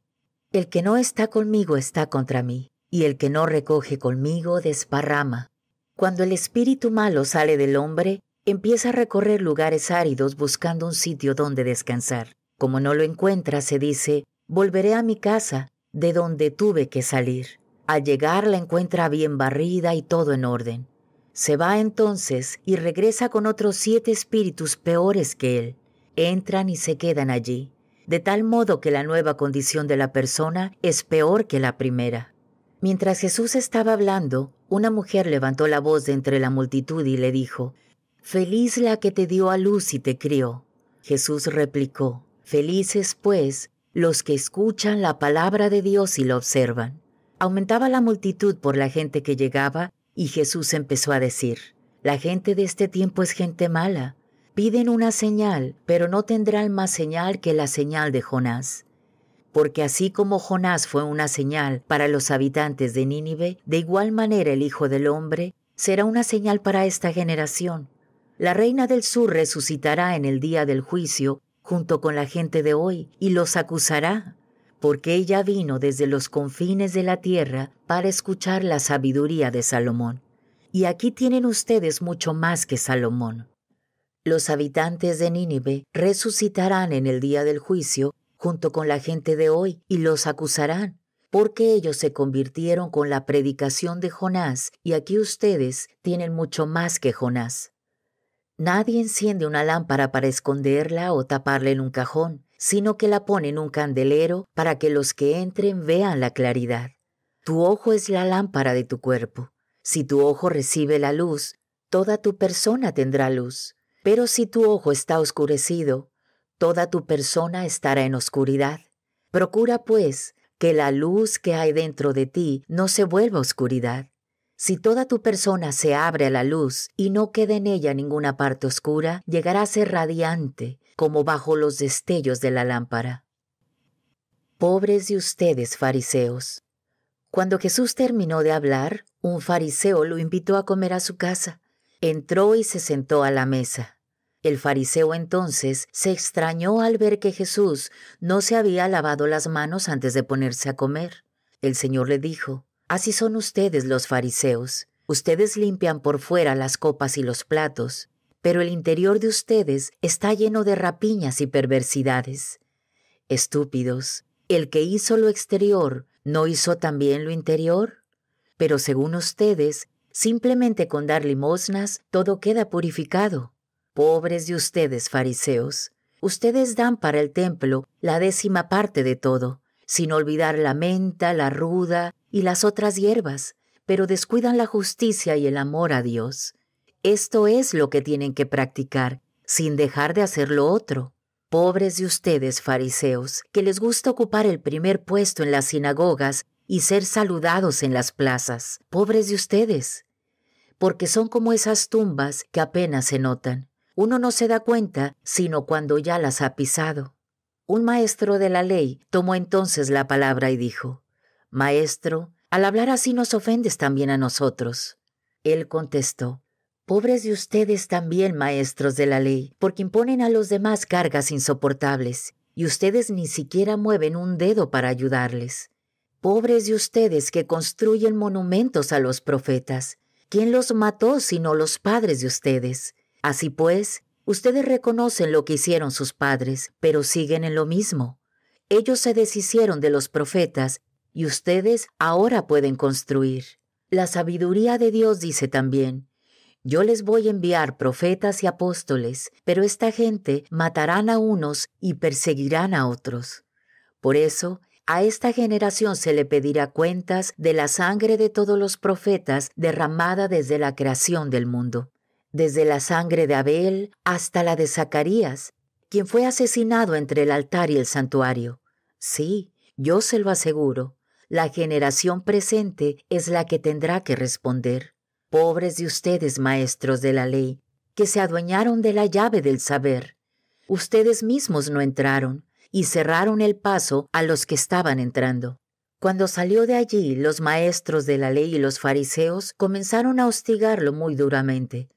El que no está conmigo está contra mí, y el que no recoge conmigo desparrama. Cuando el espíritu malo sale del hombre, empieza a recorrer lugares áridos buscando un sitio donde descansar. Como no lo encuentra, se dice, volveré a mi casa, de donde tuve que salir. Al llegar la encuentra bien barrida y todo en orden. Se va entonces y regresa con otros siete espíritus peores que él. Entran y se quedan allí, de tal modo que la nueva condición de la persona es peor que la primera. Mientras Jesús estaba hablando, una mujer levantó la voz de entre la multitud y le dijo, Feliz la que te dio a luz y te crió. Jesús replicó, Felices pues los que escuchan la palabra de Dios y la observan. Aumentaba la multitud por la gente que llegaba y Jesús empezó a decir, la gente de este tiempo es gente mala, piden una señal, pero no tendrán más señal que la señal de Jonás. Porque así como Jonás fue una señal para los habitantes de Nínive, de igual manera el Hijo del Hombre será una señal para esta generación. La reina del sur resucitará en el día del juicio junto con la gente de hoy y los acusará, porque ella vino desde los confines de la tierra para escuchar la sabiduría de Salomón. Y aquí tienen ustedes mucho más que Salomón. Los habitantes de Nínive resucitarán en el día del juicio junto con la gente de hoy y los acusarán, porque ellos se convirtieron con la predicación de Jonás y aquí ustedes tienen mucho más que Jonás. Nadie enciende una lámpara para esconderla o taparla en un cajón, sino que la pone en un candelero para que los que entren vean la claridad. Tu ojo es la lámpara de tu cuerpo. Si tu ojo recibe la luz, toda tu persona tendrá luz. Pero si tu ojo está oscurecido, toda tu persona estará en oscuridad. Procura, pues, que la luz que hay dentro de ti no se vuelva oscuridad. Si toda tu persona se abre a la luz y no queda en ella ninguna parte oscura, llegarás a ser radiante, como bajo los destellos de la lámpara. Pobres de ustedes, fariseos. Cuando Jesús terminó de hablar, un fariseo lo invitó a comer a su casa. Entró y se sentó a la mesa. El fariseo entonces se extrañó al ver que Jesús no se había lavado las manos antes de ponerse a comer. El Señor le dijo, Así son ustedes los fariseos. Ustedes limpian por fuera las copas y los platos, pero el interior de ustedes está lleno de rapiñas y perversidades. Estúpidos, el que hizo lo exterior, ¿no hizo también lo interior? Pero según ustedes, simplemente con dar limosnas todo queda purificado. Pobres de ustedes, fariseos, ustedes dan para el templo la décima parte de todo, sin olvidar la menta, la ruda, y las otras hierbas, pero descuidan la justicia y el amor a Dios. Esto es lo que tienen que practicar, sin dejar de hacer lo otro. Pobres de ustedes, fariseos, que les gusta ocupar el primer puesto en las sinagogas y ser saludados en las plazas. Pobres de ustedes, porque son como esas tumbas que apenas se notan. Uno no se da cuenta sino cuando ya las ha pisado. Un maestro de la ley tomó entonces la palabra y dijo, Maestro, al hablar así nos ofendes también a nosotros. Él contestó, Pobres de ustedes también, maestros de la ley, porque imponen a los demás cargas insoportables, y ustedes ni siquiera mueven un dedo para ayudarles. Pobres de ustedes que construyen monumentos a los profetas. ¿Quién los mató sino los padres de ustedes? Así pues, ustedes reconocen lo que hicieron sus padres, pero siguen en lo mismo. Ellos se deshicieron de los profetas y ustedes ahora pueden construir. La sabiduría de Dios dice también, yo les voy a enviar profetas y apóstoles, pero esta gente matarán a unos y perseguirán a otros. Por eso, a esta generación se le pedirá cuentas de la sangre de todos los profetas derramada desde la creación del mundo, desde la sangre de Abel hasta la de Zacarías, quien fue asesinado entre el altar y el santuario. Sí, yo se lo aseguro, la generación presente es la que tendrá que responder. Pobres de ustedes, maestros de la ley, que se adueñaron de la llave del saber. Ustedes mismos no entraron y cerraron el paso a los que estaban entrando. Cuando salió de allí, los maestros de la ley y los fariseos comenzaron a hostigarlo muy duramente.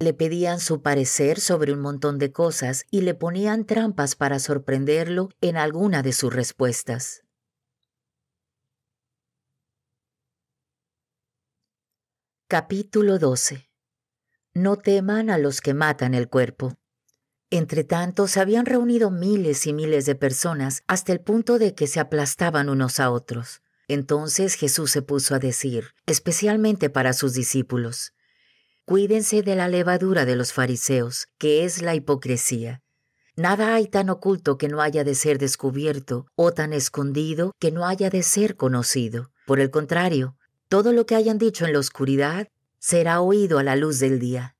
Le pedían su parecer sobre un montón de cosas y le ponían trampas para sorprenderlo en alguna de sus respuestas. Capítulo 12. No teman a los que matan el cuerpo. Entre tanto, se habían reunido miles y miles de personas hasta el punto de que se aplastaban unos a otros. Entonces Jesús se puso a decir, especialmente para sus discípulos, Cuídense de la levadura de los fariseos, que es la hipocresía. Nada hay tan oculto que no haya de ser descubierto, o tan escondido que no haya de ser conocido. Por el contrario, todo lo que hayan dicho en la oscuridad será oído a la luz del día,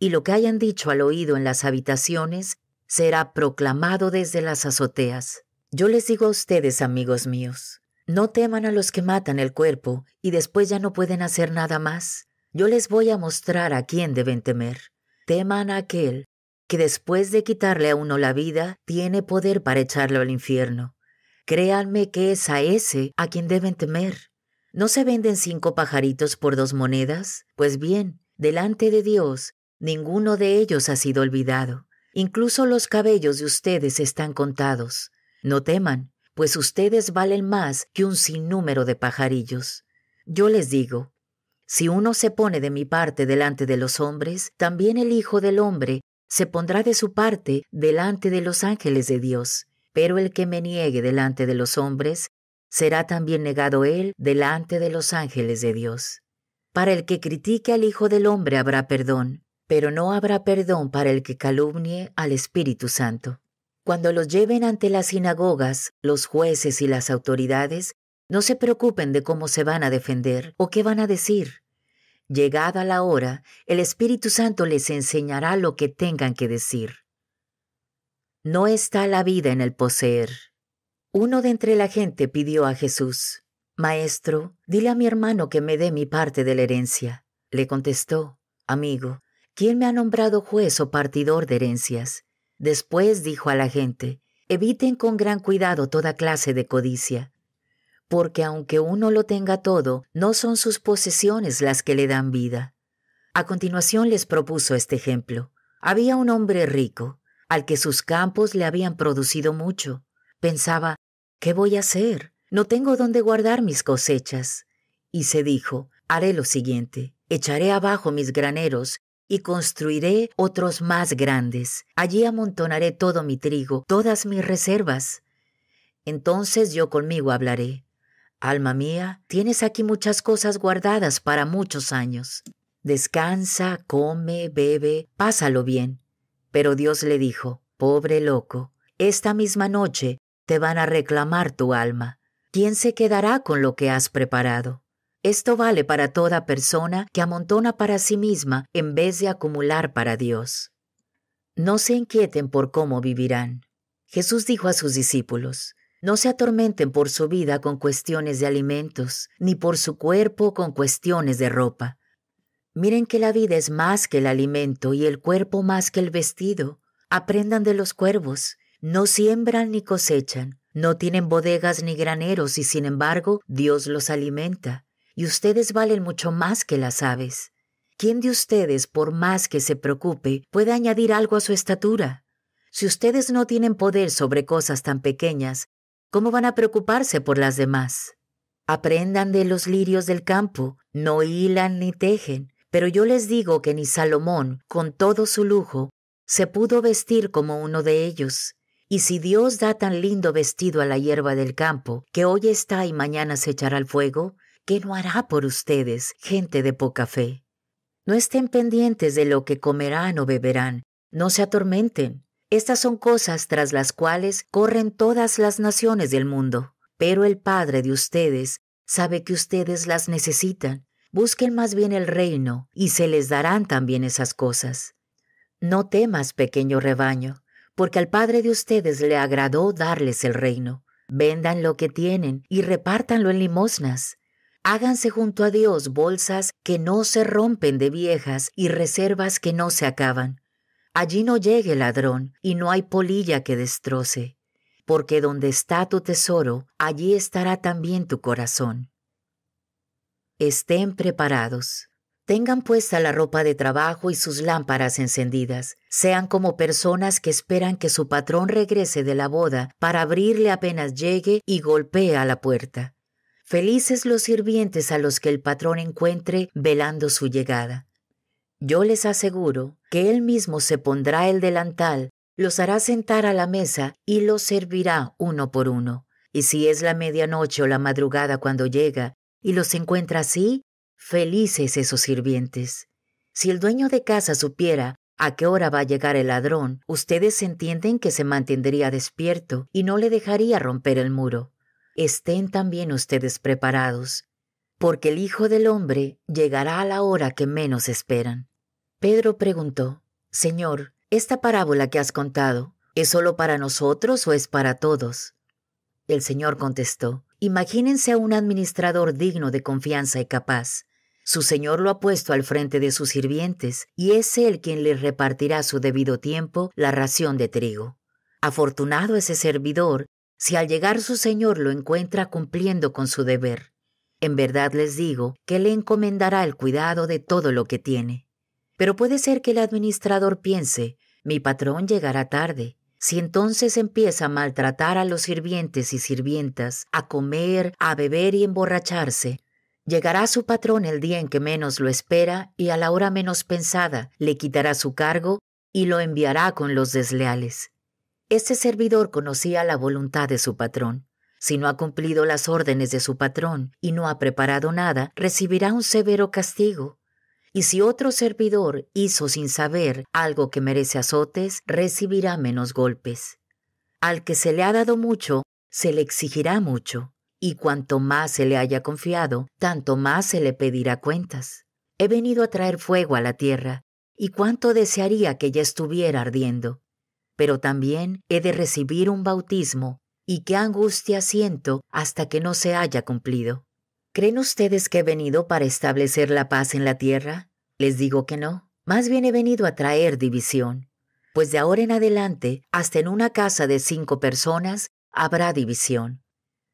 y lo que hayan dicho al oído en las habitaciones será proclamado desde las azoteas. Yo les digo a ustedes, amigos míos, no teman a los que matan el cuerpo y después ya no pueden hacer nada más. Yo les voy a mostrar a quién deben temer. Teman a aquel que después de quitarle a uno la vida, tiene poder para echarlo al infierno. Créanme que es a ese a quien deben temer. ¿No se venden cinco pajaritos por dos monedas? Pues bien, delante de Dios, ninguno de ellos ha sido olvidado. Incluso los cabellos de ustedes están contados. No teman, pues ustedes valen más que un sinnúmero de pajarillos. Yo les digo, si uno se pone de mi parte delante de los hombres, también el Hijo del Hombre se pondrá de su parte delante de los ángeles de Dios. Pero el que me niegue delante de los hombres, será también negado él delante de los ángeles de Dios. Para el que critique al Hijo del Hombre habrá perdón, pero no habrá perdón para el que calumnie al Espíritu Santo. Cuando los lleven ante las sinagogas, los jueces y las autoridades, no se preocupen de cómo se van a defender o qué van a decir. Llegada la hora, el Espíritu Santo les enseñará lo que tengan que decir. No está la vida en el poseer. Uno de entre la gente pidió a Jesús, Maestro, dile a mi hermano que me dé mi parte de la herencia. Le contestó, Amigo, ¿quién me ha nombrado juez o partidor de herencias? Después dijo a la gente, Eviten con gran cuidado toda clase de codicia, porque aunque uno lo tenga todo, no son sus posesiones las que le dan vida. A continuación les propuso este ejemplo. Había un hombre rico, al que sus campos le habían producido mucho. Pensaba, ¿Qué voy a hacer? No tengo dónde guardar mis cosechas. Y se dijo, haré lo siguiente, echaré abajo mis graneros y construiré otros más grandes. Allí amontonaré todo mi trigo, todas mis reservas. Entonces yo conmigo hablaré. Alma mía, tienes aquí muchas cosas guardadas para muchos años. Descansa, come, bebe, pásalo bien. Pero Dios le dijo, pobre loco, esta misma noche te van a reclamar tu alma. ¿Quién se quedará con lo que has preparado? Esto vale para toda persona que amontona para sí misma en vez de acumular para Dios. No se inquieten por cómo vivirán. Jesús dijo a sus discípulos, no se atormenten por su vida con cuestiones de alimentos, ni por su cuerpo con cuestiones de ropa. Miren que la vida es más que el alimento y el cuerpo más que el vestido. Aprendan de los cuervos. No siembran ni cosechan, no tienen bodegas ni graneros y sin embargo Dios los alimenta, y ustedes valen mucho más que las aves. ¿Quién de ustedes, por más que se preocupe, puede añadir algo a su estatura? Si ustedes no tienen poder sobre cosas tan pequeñas, ¿cómo van a preocuparse por las demás? Aprendan de los lirios del campo, no hilan ni tejen, pero yo les digo que ni Salomón, con todo su lujo, se pudo vestir como uno de ellos. Y si Dios da tan lindo vestido a la hierba del campo, que hoy está y mañana se echará al fuego, ¿qué no hará por ustedes, gente de poca fe? No estén pendientes de lo que comerán o beberán, no se atormenten. Estas son cosas tras las cuales corren todas las naciones del mundo, pero el Padre de ustedes sabe que ustedes las necesitan. Busquen más bien el reino y se les darán también esas cosas. No temas, pequeño rebaño, porque al Padre de ustedes le agradó darles el reino. Vendan lo que tienen y repártanlo en limosnas. Háganse junto a Dios bolsas que no se rompen de viejas y reservas que no se acaban. Allí no llegue el ladrón y no hay polilla que destroce, porque donde está tu tesoro, allí estará también tu corazón. Estén preparados. Tengan puesta la ropa de trabajo y sus lámparas encendidas. Sean como personas que esperan que su patrón regrese de la boda para abrirle apenas llegue y golpee a la puerta. Felices los sirvientes a los que el patrón encuentre velando su llegada. Yo les aseguro que él mismo se pondrá el delantal, los hará sentar a la mesa y los servirá uno por uno. Y si es la medianoche o la madrugada cuando llega y los encuentra así, Felices esos sirvientes. Si el dueño de casa supiera a qué hora va a llegar el ladrón, ustedes entienden que se mantendría despierto y no le dejaría romper el muro. Estén también ustedes preparados, porque el Hijo del Hombre llegará a la hora que menos esperan. Pedro preguntó, Señor, ¿esta parábola que has contado es solo para nosotros o es para todos? El Señor contestó, Imagínense a un administrador digno de confianza y capaz su señor lo ha puesto al frente de sus sirvientes, y es él quien les repartirá a su debido tiempo la ración de trigo. Afortunado ese servidor, si al llegar su señor lo encuentra cumpliendo con su deber. En verdad les digo que le encomendará el cuidado de todo lo que tiene. Pero puede ser que el administrador piense, mi patrón llegará tarde, si entonces empieza a maltratar a los sirvientes y sirvientas, a comer, a beber y emborracharse, Llegará su patrón el día en que menos lo espera y a la hora menos pensada le quitará su cargo y lo enviará con los desleales. Este servidor conocía la voluntad de su patrón. Si no ha cumplido las órdenes de su patrón y no ha preparado nada, recibirá un severo castigo. Y si otro servidor hizo sin saber algo que merece azotes, recibirá menos golpes. Al que se le ha dado mucho, se le exigirá mucho y cuanto más se le haya confiado, tanto más se le pedirá cuentas. He venido a traer fuego a la tierra, y cuánto desearía que ya estuviera ardiendo. Pero también he de recibir un bautismo, y qué angustia siento hasta que no se haya cumplido. ¿Creen ustedes que he venido para establecer la paz en la tierra? Les digo que no, más bien he venido a traer división. Pues de ahora en adelante, hasta en una casa de cinco personas, habrá división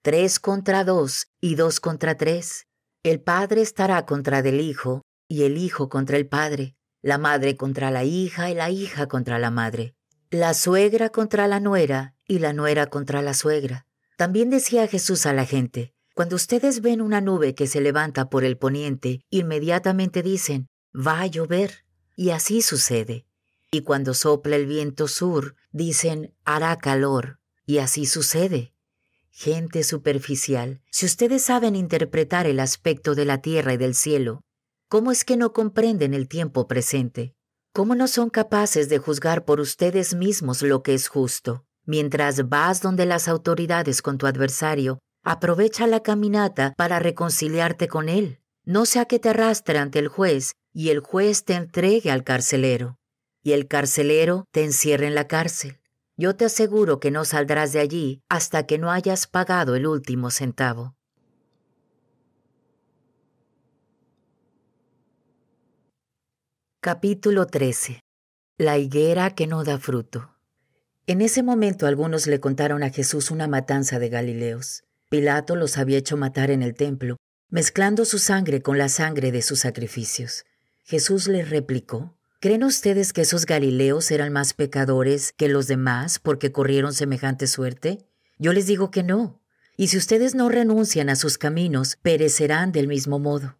tres contra dos y dos contra tres. El padre estará contra del hijo y el hijo contra el padre, la madre contra la hija y la hija contra la madre, la suegra contra la nuera y la nuera contra la suegra. También decía Jesús a la gente, cuando ustedes ven una nube que se levanta por el poniente, inmediatamente dicen, va a llover. Y así sucede. Y cuando sopla el viento sur, dicen, hará calor. Y así sucede gente superficial, si ustedes saben interpretar el aspecto de la tierra y del cielo, ¿cómo es que no comprenden el tiempo presente? ¿Cómo no son capaces de juzgar por ustedes mismos lo que es justo? Mientras vas donde las autoridades con tu adversario, aprovecha la caminata para reconciliarte con él. No sea que te arrastre ante el juez y el juez te entregue al carcelero y el carcelero te encierre en la cárcel. Yo te aseguro que no saldrás de allí hasta que no hayas pagado el último centavo. Capítulo 13. La higuera que no da fruto. En ese momento algunos le contaron a Jesús una matanza de Galileos. Pilato los había hecho matar en el templo, mezclando su sangre con la sangre de sus sacrificios. Jesús les replicó, ¿Creen ustedes que esos Galileos eran más pecadores que los demás porque corrieron semejante suerte? Yo les digo que no. Y si ustedes no renuncian a sus caminos, perecerán del mismo modo.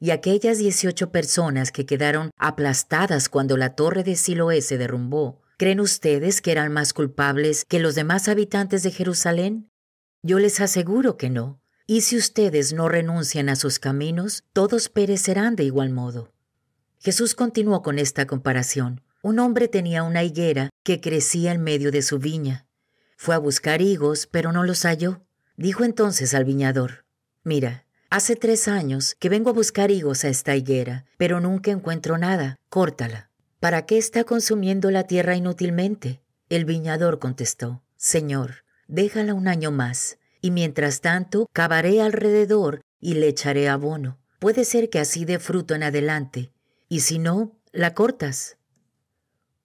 Y aquellas dieciocho personas que quedaron aplastadas cuando la torre de Siloé se derrumbó, ¿creen ustedes que eran más culpables que los demás habitantes de Jerusalén? Yo les aseguro que no. Y si ustedes no renuncian a sus caminos, todos perecerán de igual modo. Jesús continuó con esta comparación. Un hombre tenía una higuera que crecía en medio de su viña. Fue a buscar higos, pero no los halló. Dijo entonces al viñador, Mira, hace tres años que vengo a buscar higos a esta higuera, pero nunca encuentro nada, córtala. ¿Para qué está consumiendo la tierra inútilmente? El viñador contestó, Señor, déjala un año más, y mientras tanto cavaré alrededor y le echaré abono. Puede ser que así dé fruto en adelante y si no, la cortas.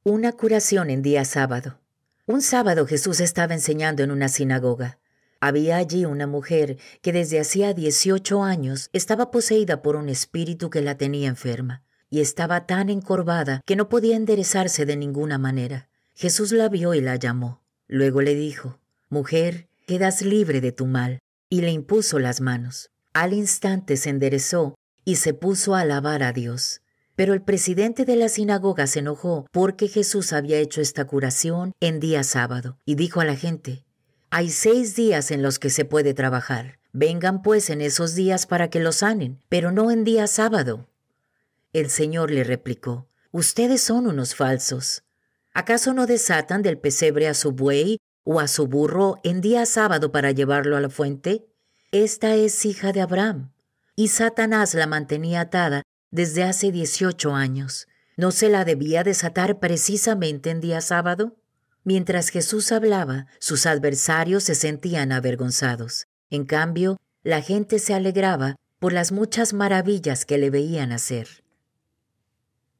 Una curación en día sábado. Un sábado Jesús estaba enseñando en una sinagoga. Había allí una mujer que desde hacía 18 años estaba poseída por un espíritu que la tenía enferma, y estaba tan encorvada que no podía enderezarse de ninguna manera. Jesús la vio y la llamó. Luego le dijo, Mujer, quedas libre de tu mal, y le impuso las manos. Al instante se enderezó y se puso a alabar a Dios. Pero el presidente de la sinagoga se enojó porque Jesús había hecho esta curación en día sábado y dijo a la gente, hay seis días en los que se puede trabajar. Vengan pues en esos días para que lo sanen, pero no en día sábado. El Señor le replicó, Ustedes son unos falsos. ¿Acaso no desatan del pesebre a su buey o a su burro en día sábado para llevarlo a la fuente? Esta es hija de Abraham. Y Satanás la mantenía atada desde hace 18 años. ¿No se la debía desatar precisamente en día sábado? Mientras Jesús hablaba, sus adversarios se sentían avergonzados. En cambio, la gente se alegraba por las muchas maravillas que le veían hacer.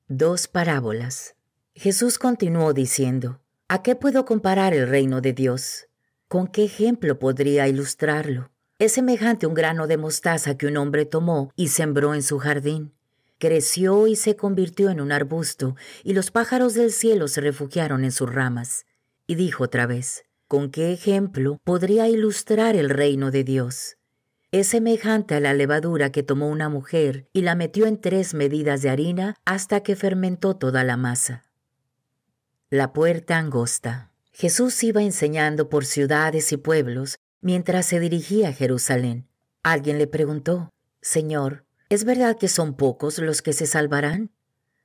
Dos parábolas. Jesús continuó diciendo, ¿A qué puedo comparar el reino de Dios? ¿Con qué ejemplo podría ilustrarlo? Es semejante un grano de mostaza que un hombre tomó y sembró en su jardín creció y se convirtió en un arbusto, y los pájaros del cielo se refugiaron en sus ramas. Y dijo otra vez, ¿con qué ejemplo podría ilustrar el reino de Dios? Es semejante a la levadura que tomó una mujer y la metió en tres medidas de harina hasta que fermentó toda la masa. La puerta angosta. Jesús iba enseñando por ciudades y pueblos mientras se dirigía a Jerusalén. Alguien le preguntó, Señor, ¿Es verdad que son pocos los que se salvarán?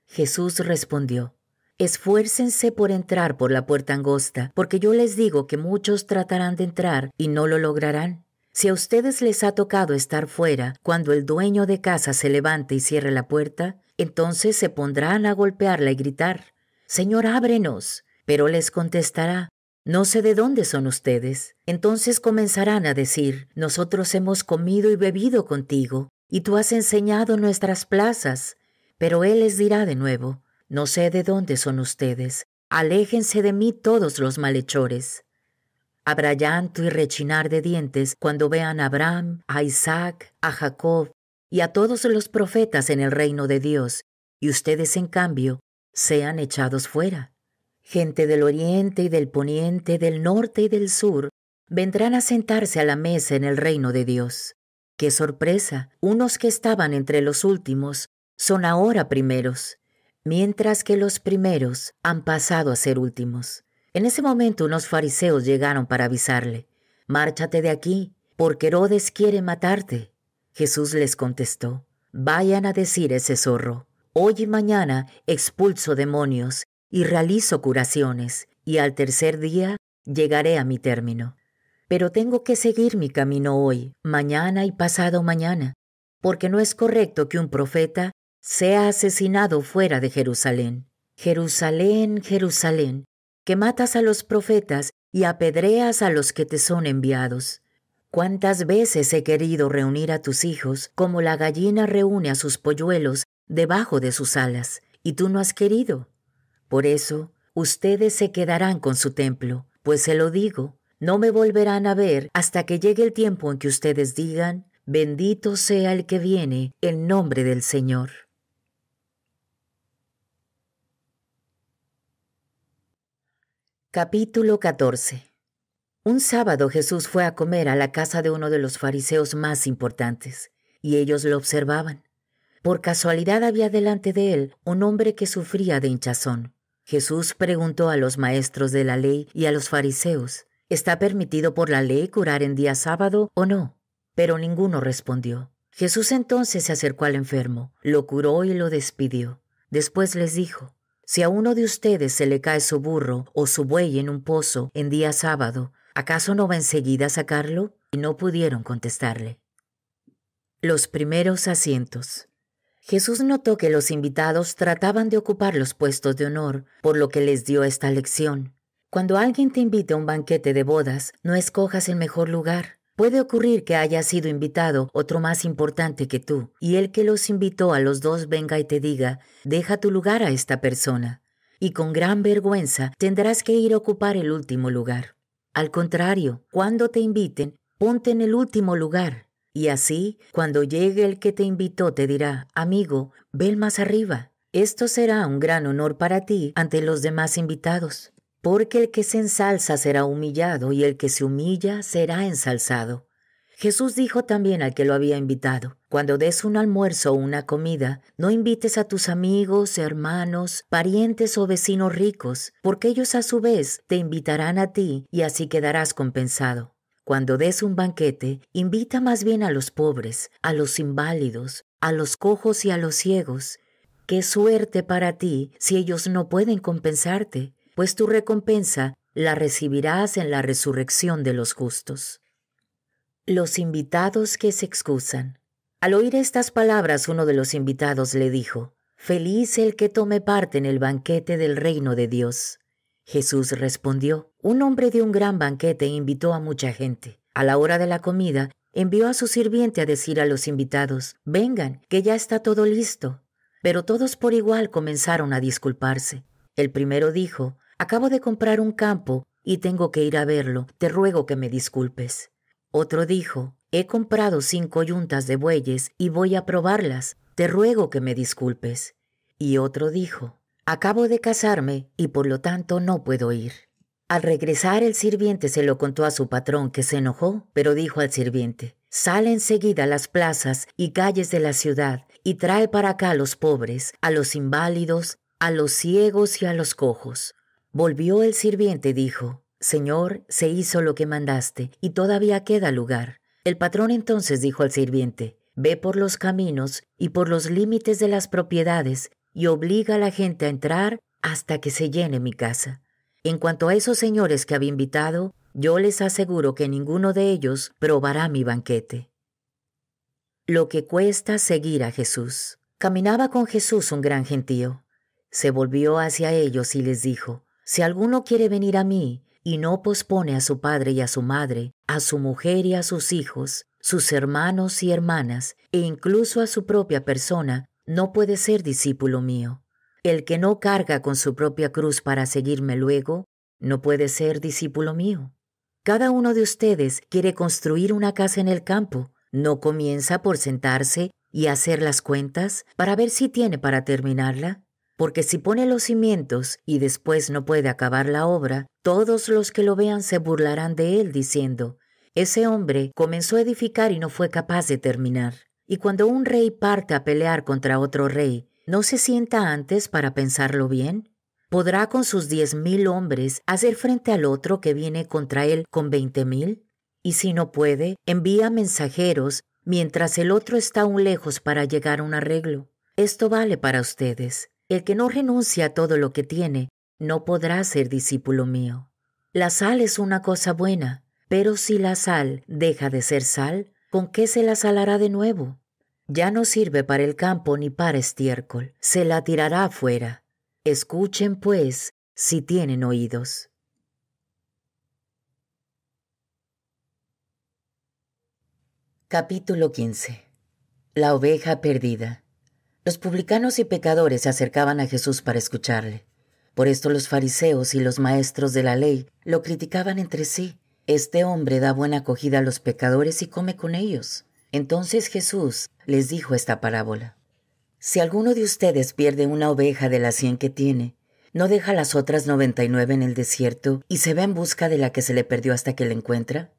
Jesús respondió, Esfuércense por entrar por la puerta angosta, porque yo les digo que muchos tratarán de entrar y no lo lograrán. Si a ustedes les ha tocado estar fuera, cuando el dueño de casa se levante y cierre la puerta, entonces se pondrán a golpearla y gritar, Señor, ábrenos. Pero les contestará, no sé de dónde son ustedes. Entonces comenzarán a decir, nosotros hemos comido y bebido contigo, y tú has enseñado nuestras plazas. Pero él les dirá de nuevo, no sé de dónde son ustedes, aléjense de mí todos los malhechores. Habrá llanto y rechinar de dientes cuando vean a Abraham, a Isaac, a Jacob y a todos los profetas en el reino de Dios, y ustedes en cambio sean echados fuera. Gente del oriente y del poniente, del norte y del sur, vendrán a sentarse a la mesa en el reino de Dios. Qué sorpresa, unos que estaban entre los últimos son ahora primeros, mientras que los primeros han pasado a ser últimos. En ese momento unos fariseos llegaron para avisarle, Márchate de aquí, porque Herodes quiere matarte. Jesús les contestó, Vayan a decir ese zorro, hoy y mañana expulso demonios y realizo curaciones, y al tercer día llegaré a mi término pero tengo que seguir mi camino hoy, mañana y pasado mañana, porque no es correcto que un profeta sea asesinado fuera de Jerusalén. Jerusalén, Jerusalén, que matas a los profetas y apedreas a los que te son enviados. Cuántas veces he querido reunir a tus hijos como la gallina reúne a sus polluelos debajo de sus alas, y tú no has querido. Por eso, ustedes se quedarán con su templo, pues se lo digo, no me volverán a ver hasta que llegue el tiempo en que ustedes digan, bendito sea el que viene en nombre del Señor. Capítulo 14 Un sábado Jesús fue a comer a la casa de uno de los fariseos más importantes, y ellos lo observaban. Por casualidad había delante de él un hombre que sufría de hinchazón. Jesús preguntó a los maestros de la ley y a los fariseos, ¿Está permitido por la ley curar en día sábado o no? Pero ninguno respondió. Jesús entonces se acercó al enfermo, lo curó y lo despidió. Después les dijo, Si a uno de ustedes se le cae su burro o su buey en un pozo en día sábado, ¿acaso no va enseguida a sacarlo? Y no pudieron contestarle. Los primeros asientos. Jesús notó que los invitados trataban de ocupar los puestos de honor, por lo que les dio esta lección. Cuando alguien te invite a un banquete de bodas, no escojas el mejor lugar. Puede ocurrir que haya sido invitado otro más importante que tú, y el que los invitó a los dos venga y te diga, deja tu lugar a esta persona, y con gran vergüenza tendrás que ir a ocupar el último lugar. Al contrario, cuando te inviten, ponte en el último lugar, y así, cuando llegue el que te invitó, te dirá, amigo, ven más arriba. Esto será un gran honor para ti ante los demás invitados porque el que se ensalza será humillado y el que se humilla será ensalzado. Jesús dijo también al que lo había invitado, cuando des un almuerzo o una comida, no invites a tus amigos, hermanos, parientes o vecinos ricos, porque ellos a su vez te invitarán a ti y así quedarás compensado. Cuando des un banquete, invita más bien a los pobres, a los inválidos, a los cojos y a los ciegos. Qué suerte para ti si ellos no pueden compensarte pues tu recompensa la recibirás en la resurrección de los justos. Los invitados que se excusan. Al oír estas palabras uno de los invitados le dijo, Feliz el que tome parte en el banquete del reino de Dios. Jesús respondió, Un hombre de un gran banquete invitó a mucha gente. A la hora de la comida, envió a su sirviente a decir a los invitados, Vengan, que ya está todo listo. Pero todos por igual comenzaron a disculparse. El primero dijo, Acabo de comprar un campo y tengo que ir a verlo. Te ruego que me disculpes. Otro dijo, he comprado cinco yuntas de bueyes y voy a probarlas. Te ruego que me disculpes. Y otro dijo, acabo de casarme y por lo tanto no puedo ir. Al regresar el sirviente se lo contó a su patrón que se enojó, pero dijo al sirviente, Sale enseguida a las plazas y calles de la ciudad y trae para acá a los pobres, a los inválidos, a los ciegos y a los cojos. Volvió el sirviente y dijo, Señor, se hizo lo que mandaste, y todavía queda lugar. El patrón entonces dijo al sirviente, Ve por los caminos y por los límites de las propiedades, y obliga a la gente a entrar hasta que se llene mi casa. En cuanto a esos señores que había invitado, yo les aseguro que ninguno de ellos probará mi banquete. Lo que cuesta seguir a Jesús. Caminaba con Jesús un gran gentío. Se volvió hacia ellos y les dijo, si alguno quiere venir a mí y no pospone a su padre y a su madre, a su mujer y a sus hijos, sus hermanos y hermanas, e incluso a su propia persona, no puede ser discípulo mío. El que no carga con su propia cruz para seguirme luego, no puede ser discípulo mío. Cada uno de ustedes quiere construir una casa en el campo, no comienza por sentarse y hacer las cuentas para ver si tiene para terminarla porque si pone los cimientos y después no puede acabar la obra, todos los que lo vean se burlarán de él diciendo, ese hombre comenzó a edificar y no fue capaz de terminar. Y cuando un rey parte a pelear contra otro rey, ¿no se sienta antes para pensarlo bien? ¿Podrá con sus diez mil hombres hacer frente al otro que viene contra él con veinte mil? Y si no puede, envía mensajeros mientras el otro está aún lejos para llegar a un arreglo. Esto vale para ustedes. El que no renuncia a todo lo que tiene, no podrá ser discípulo mío. La sal es una cosa buena, pero si la sal deja de ser sal, ¿con qué se la salará de nuevo? Ya no sirve para el campo ni para estiércol, se la tirará afuera. Escuchen, pues, si tienen oídos. Capítulo 15 La oveja perdida los publicanos y pecadores se acercaban a Jesús para escucharle. Por esto los fariseos y los maestros de la ley lo criticaban entre sí. Este hombre da buena acogida a los pecadores y come con ellos. Entonces Jesús les dijo esta parábola. Si alguno de ustedes pierde una oveja de las cien que tiene, ¿no deja las otras noventa y nueve en el desierto y se va en busca de la que se le perdió hasta que la encuentra?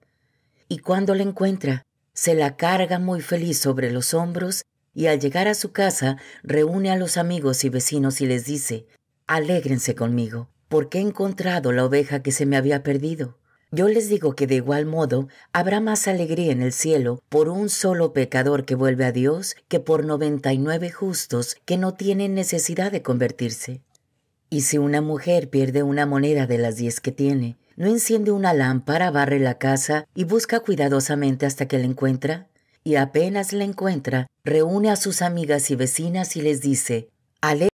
Y cuando la encuentra, se la carga muy feliz sobre los hombros y al llegar a su casa reúne a los amigos y vecinos y les dice, Alégrense conmigo, porque he encontrado la oveja que se me había perdido. Yo les digo que de igual modo habrá más alegría en el cielo por un solo pecador que vuelve a Dios que por noventa y nueve justos que no tienen necesidad de convertirse. Y si una mujer pierde una moneda de las diez que tiene, ¿no enciende una lámpara, barre la casa y busca cuidadosamente hasta que la encuentra? y apenas la encuentra, reúne a sus amigas y vecinas y les dice, Ale